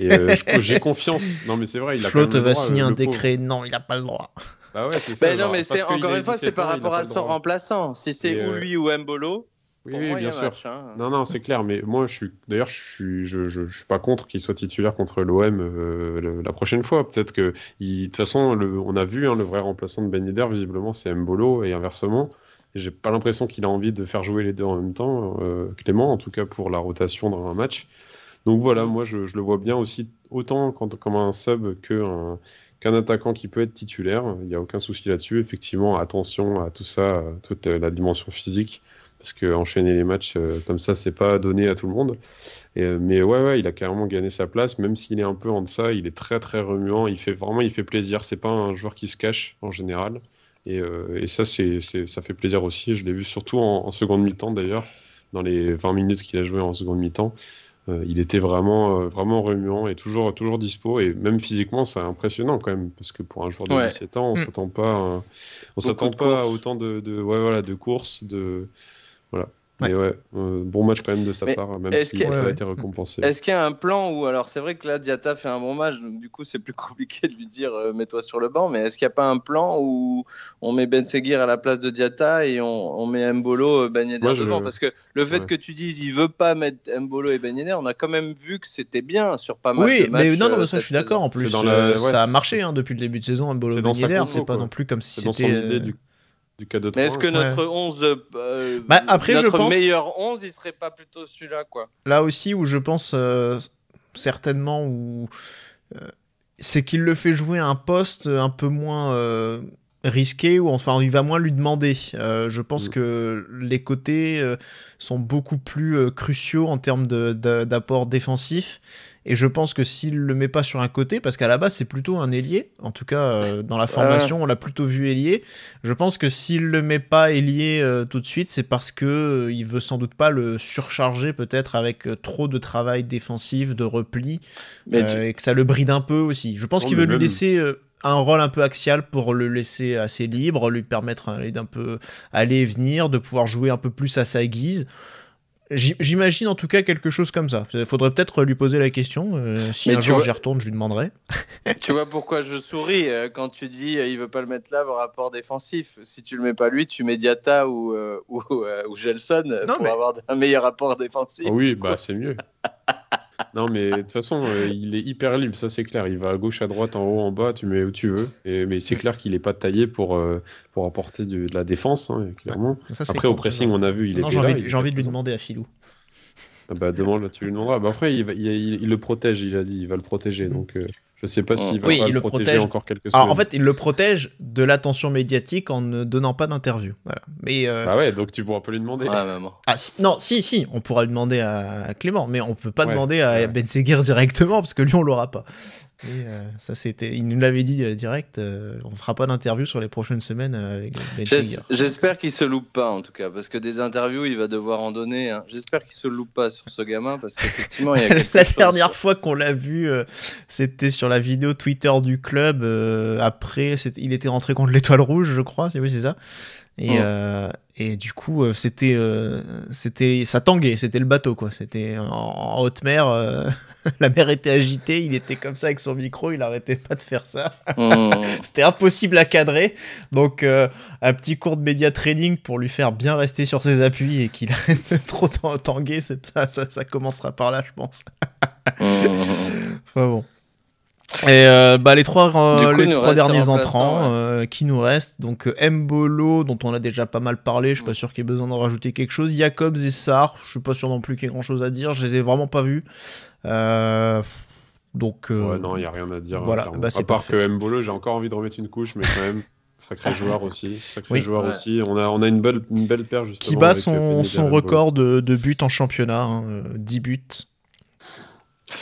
Euh, j'ai confiance. Non, mais c'est vrai. Flo te va signer euh, un décret. Non, il n'a pas le droit. Bah ouais, c'est bah ça, non, mais c'est encore une fois, c'est par rapport à son remplaçant. Si c'est euh, lui ou Mbolo. Oui, bien sûr. Hein. Non, non, c'est clair. Mais moi, je suis. D'ailleurs, je suis. Je, suis pas contre qu'il soit titulaire contre l'OM la prochaine fois. Peut-être que. De toute façon, on a vu hein, le vrai remplaçant de Ben Yedder, visiblement, c'est Mbolo et inversement. J'ai pas l'impression qu'il a envie de faire jouer les deux en même temps. Clément, en tout cas, pour la rotation dans un match. Donc voilà, mm. moi je, le vois bien aussi autant quand, comme un sub euh, qu'un attaquant qui peut être titulaire. Il n'y a aucun souci là-dessus. Effectivement, attention à tout ça, euh, toute la dimension physique, parce que enchaîner les matchs euh, comme ça, c'est pas donné à tout le monde. mais ouais, il a carrément gagné sa place, même s'il est un peu en deçà, il est très très remuant. Il fait vraiment, il fait plaisir. C'est pas un joueur qui se cache en général. Et, ça, ça fait plaisir aussi. Je l'ai vu surtout en, en seconde mi-temps d'ailleurs, dans les 20 minutes qu'il a joué en seconde mi-temps. Euh, il était vraiment, euh, vraiment remuant et toujours, toujours dispo. Et même physiquement, c'est impressionnant quand même, parce que pour un joueur de 17 ans, on mm. s'attend pas, à, on s'attend pas à autant de, de, ouais, voilà, de courses, de voilà. Euh, bon match quand même de sa part, même s'il été récompensé. Est-ce qu'il y a un plan où, alors c'est vrai que là, Diata fait un bon match, donc du coup c'est plus compliqué de lui dire euh, mets-toi sur le banc, mais est-ce qu'il n'y a pas un plan où on met Ben Seguir à la place de Diata et on, met Mbolo, et euh, ben Parce que le fait que tu dises il veut pas mettre Mbolo et Bagnéder, on a quand même vu que c'était bien sur pas mal de matchs. Oui, mais non, non, ça je suis d'accord en plus. ça a marché hein, depuis le début de saison, Mbolo et ben c'est pas non plus comme si c'était est-ce que notre 11, euh, euh, bah, notre meilleur 11, il serait pas plutôt celui-là quoi Là aussi où je pense euh, certainement où c'est qu'il le fait jouer un poste un peu moins risqué ou enfin il va moins lui demander. je pense mm. que les côtés sont beaucoup plus cruciaux en termes d'apport défensif et je pense que s'il le met pas sur un côté, parce qu'à la base c'est plutôt un ailier, en tout cas euh, dans la formation on l'a plutôt vu ailier. Je pense que s'il le met pas ailier euh, tout de suite, c'est parce que euh, il veut sans doute pas le surcharger peut-être avec trop de travail défensif, de repli, et que ça le bride un peu aussi. Je pense qu'il veut lui laisser un rôle un peu axial pour le laisser assez libre, lui permettre d'un peu aller et venir, de pouvoir jouer un peu plus à sa guise. J'imagine en tout cas quelque chose comme ça. Il faudrait peut-être lui poser la question. Euh, si un jour j'y retourne, je lui demanderai. tu vois pourquoi je souris euh, quand tu dis euh, il veut pas le mettre là Au rapport défensif. Si tu le mets pas lui, tu mets Diata ou, ou, Gelson pour avoir un meilleur rapport défensif. Oui, bah c'est mieux. non, mais de toute façon, euh, il est hyper libre, ça c'est clair. Il va à gauche, à droite, en haut, en bas, tu mets où tu veux. mais c'est clair qu'il n'est pas taillé pour, euh, pour apporter de, la défense, hein, clairement. après, au pressing, on a vu, il est. J'ai envie, de lui demander à Philou. Ah bah, demande, tu lui demanderas. Bah, après, il, le protège, il a dit, il va le protéger. Mm. Donc, euh, je sais pas oh. s'il va le protéger encore quelques chose. en fait, il le protège de l'attention médiatique en ne donnant pas d'interview. Mais Ah ouais, donc tu pourras pas lui demander. Ah, ah, non, si, si, on pourra le demander à Clément, mais on peut pas demander à Ben Seguir directement parce que lui, on l'aura pas. Euh, ça, c'était, il nous l'avait dit euh, direct. Euh, on fera pas d'interview sur les prochaines semaines avec ben J'espère qu'il se loupe pas en tout cas, parce que des interviews, il va devoir en donner. Hein. J'espère qu'il se loupe pas sur ce gamin, parce que il la dernière fois qu'on l'a vu, c'était sur la vidéo Twitter du club. après, il était rentré contre l'étoile rouge, je crois. C'est oui, c'est ça. Et, mm. euh, et du coup, euh, c'était, euh, c'était, ça tanguait, c'était le bateau, quoi. C'était en, haute mer, la mer était agitée, il était comme ça avec son micro, il arrêtait pas de faire ça. Mm. c'était impossible à cadrer. Donc, un petit cours de média training pour lui faire bien rester sur ses appuis et qu'il arrête de trop tanguer, ça, ça, ça, commencera par là, je pense. Mm. Enfin bon. Et euh, bah, les trois, euh, les trois derniers entrants euh, qui nous restent, donc Mbolo, dont on a déjà pas mal parlé, je suis mm. pas sûr qu'il y ait besoin d'en rajouter quelque chose, Jacobs et Sar, je suis pas sûr non plus qu'il y ait grand chose à dire, je les ai vraiment pas vus. donc. ouais, non, il n'y a rien à dire. Hein, voilà, bah, à parfait. que Mbolo, j'ai encore envie de remettre une couche, mais quand même. Sacré joueur aussi. Sacré joueur aussi. On a, on a une, belle, belle paire justement. Qui bat son, record de, de buts en championnat. 10 hein, buts.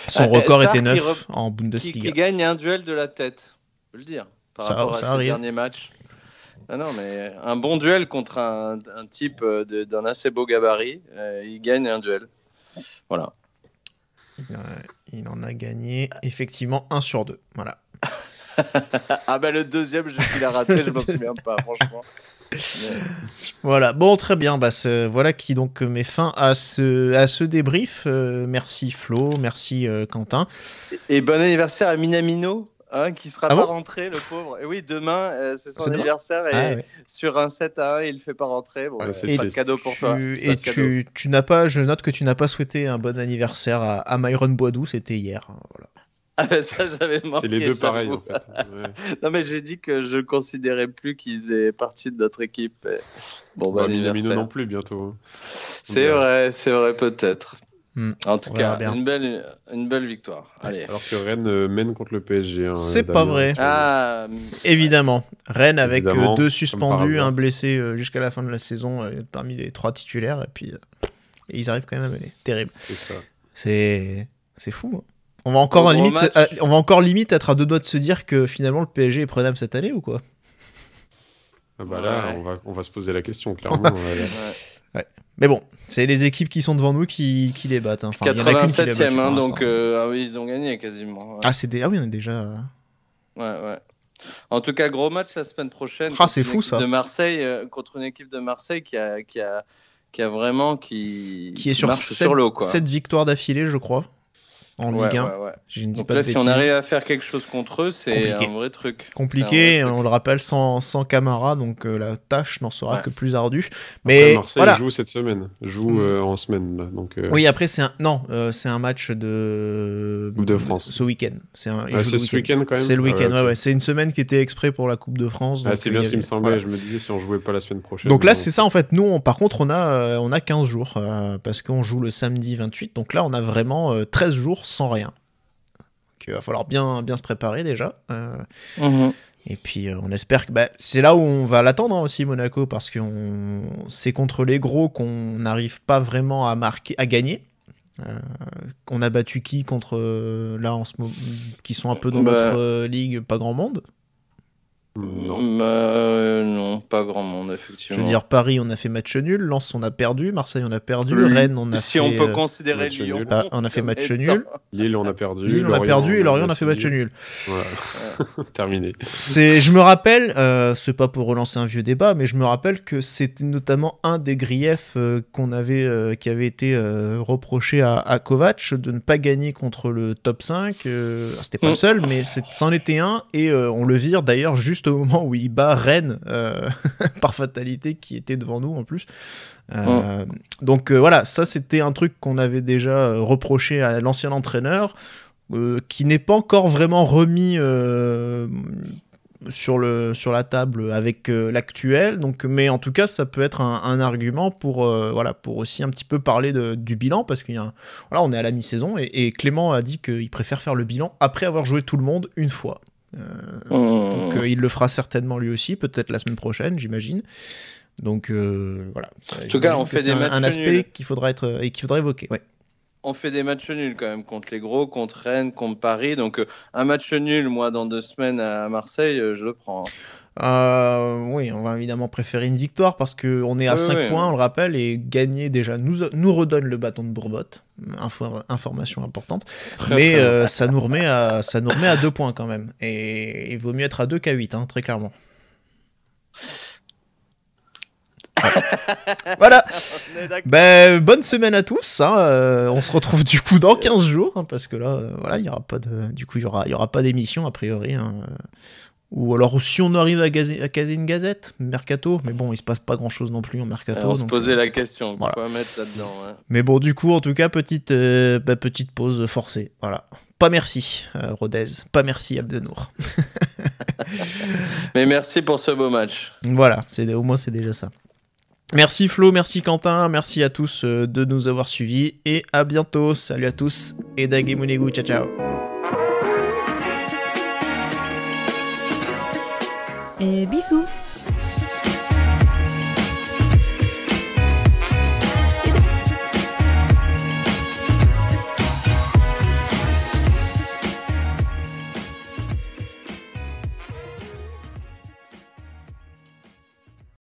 Son euh, record était neuf en Bundesliga. Il gagne un duel de la tête, je veux le dire, par ça, rapport à arrive. ses non, mais un bon duel contre un, un type euh, d'un assez beau gabarit, euh, il gagne un duel. Voilà. Eh il, en a gagné effectivement un sur deux. Voilà. ah ben le deuxième, je suis la raté, je m'en souviens pas, franchement. voilà, bon, très bien. Bah, voilà qui donc met fin à ce, à ce débrief. Euh, merci Flo, merci euh, Quentin. Et, bon anniversaire à Minamino, hein, qui sera ah pas rentré, le pauvre. Et oui, demain, euh, c'est son anniversaire. et ah sur un 7 à 1, il ne fait pas rentrer. Ah, c'est pas cadeau pour toi. Et tu, n'as pas, je note que tu n'as pas souhaité un bon anniversaire à, Myron Boidou, c'était hier. Hein, voilà. Ah, ça, C'est les deux pareils, en fait. non, mais j'ai dit que je considérais plus qu'ils aient partie de notre équipe. Bon, bah, bon bah, non plus, bientôt. Hein. C'est vrai, c'est vrai, peut-être. Hmm. En tout cas, une belle, une belle victoire. Allez. Alors que Rennes euh, mène contre le PSG. Hein, c'est pas vrai. Ah, Évidemment. Rennes avec euh, deux suspendus, un blessé euh, jusqu'à la fin de la saison parmi les trois titulaires. Et puis, ils arrivent quand même à mener. Terrible. C'est ça. C'est fou. Hein. Euh, on va encore, limite, être à deux doigts de se dire que finalement le PSG est prenable cette année ou quoi ah bah Là, on, va, se poser la question, clairement. Mais bon, c'est les équipes qui sont devant nous qui, les battent. 87 hein. e hein, donc euh, ah ils ont gagné quasiment. Ah, ah oui, on est déjà. Ouais, ouais. En tout cas, gros match la semaine prochaine. Ah, c'est fou ça. De Marseille euh, contre une équipe de Marseille qui a, qui a, vraiment qui, est sur, 7 victoires d'affilée, je crois en Ligue 1. Donc là, si on arrive à faire quelque chose contre eux, c'est un vrai truc. Compliqué, hein, on le rappelle, sans, sans Camara, donc euh, la tâche n'en sera que plus ardue. Mais Marseille joue cette semaine, joue mm. euh, en semaine. donc, euh, Oui, après, c'est un... Non, c'est un match de. Coupe de France. Ce week-end. C'est ah, ce week-end C'est le ah, week-end, C'est une semaine qui était exprès pour la Coupe de France. Ah, c'est bien ce qui me semblait, je me disais si on jouait pas la semaine prochaine. Donc là, c'est ça en fait. Nous, par contre, on a, on a 15 jours parce qu'on joue le samedi 28. Donc là, on a vraiment 13 jours sans rien. Donc, il euh, va falloir bien, bien se préparer déjà. Euh. Mhm. Et puis euh, on espère que bah, c'est là où on va l'attendre hein, aussi Monaco parce que c'est contre les gros qu'on n'arrive pas vraiment à marquer, à gagner. qu'on on a battu qui contre là en ce moment qui sont un peu dans bah, notre ligue, pas grand monde. Non. Bah, euh, non. pas grand monde, Je veux dire, Paris, on a fait match nul, Lens, on a perdu, Marseille, on a perdu, Rennes, on a fait. Si on peut euh, considérer bah, on a fait match nul. Lille, on a perdu. Lille, on a perdu, et Lorient, on a fait match nul. Voilà. Terminé. Je me rappelle, euh, c'est pas pour relancer un vieux débat, mais je me rappelle que c'était notamment un des griefs euh, qu'on avait, qui avait été reproché à, Kovacs Kovac de ne pas gagner contre le top 5. c'était pas le mm. seul, mais c'en était un, et on le vire d'ailleurs juste au moment où il bat Rennes euh, par fatalité qui était devant nous en plus. Euh, mm. Donc euh, voilà, ça c'était un truc qu'on avait déjà reproché à l'ancien entraîneur, qui n'est pas encore vraiment remis sur, le, sur la table avec l'actuel. Donc, mais en tout cas, ça peut être un, argument pour, voilà, pour aussi un petit peu parler du bilan, parce qu'il qu'on voilà, on est à la mi-saison et, et Clément a dit qu'il préfère faire le bilan après avoir joué tout le monde une fois. Euh, mmh. euh, il le fera certainement lui aussi, peut-être la semaine prochaine, j'imagine. Donc euh, voilà. c'est en tout cas, on fait des un, un aspect qu'il faudra être et qu'il faudra évoquer. on fait des matchs nuls quand même contre les gros, contre Rennes, contre Paris. Donc un match nul, moi, dans deux semaines à Marseille, je le prends. Hein. Euh, oui, on va évidemment préférer une victoire parce qu'on est à 5 points, on le rappelle, et gagner déjà nous, nous redonne le bâton de Bourbotte. information importante. mais euh, ça, nous remet à, ça nous à 2 points quand même. Et il vaut mieux être à 2 qu'à 8, hein, très clairement. voilà. Ben, bonne semaine à tous. Hein. Euh, on se retrouve du coup dans 15 jours hein, parce que là, voilà, il n'y aura pas de, du coup, il y aura, y aura pas d'émission a priori. Ou alors si on arrive à, caser une gazette, mercato, mais bon, il se passe pas grand chose non plus en mercato. on se euh, la question, voilà. mettre dedans hein. Mais bon, du coup, en tout cas, petite, euh, bah, petite pause forcée. Voilà. Pas merci, euh, Rodez. Pas merci, Abdenour. mais merci pour ce beau match. Voilà, c'est au moins c'est déjà ça. Merci Flo, merci Quentin, merci à tous de nous avoir suivis et à bientôt. Salut à tous et Dagemunegu, ciao ciao. et bisous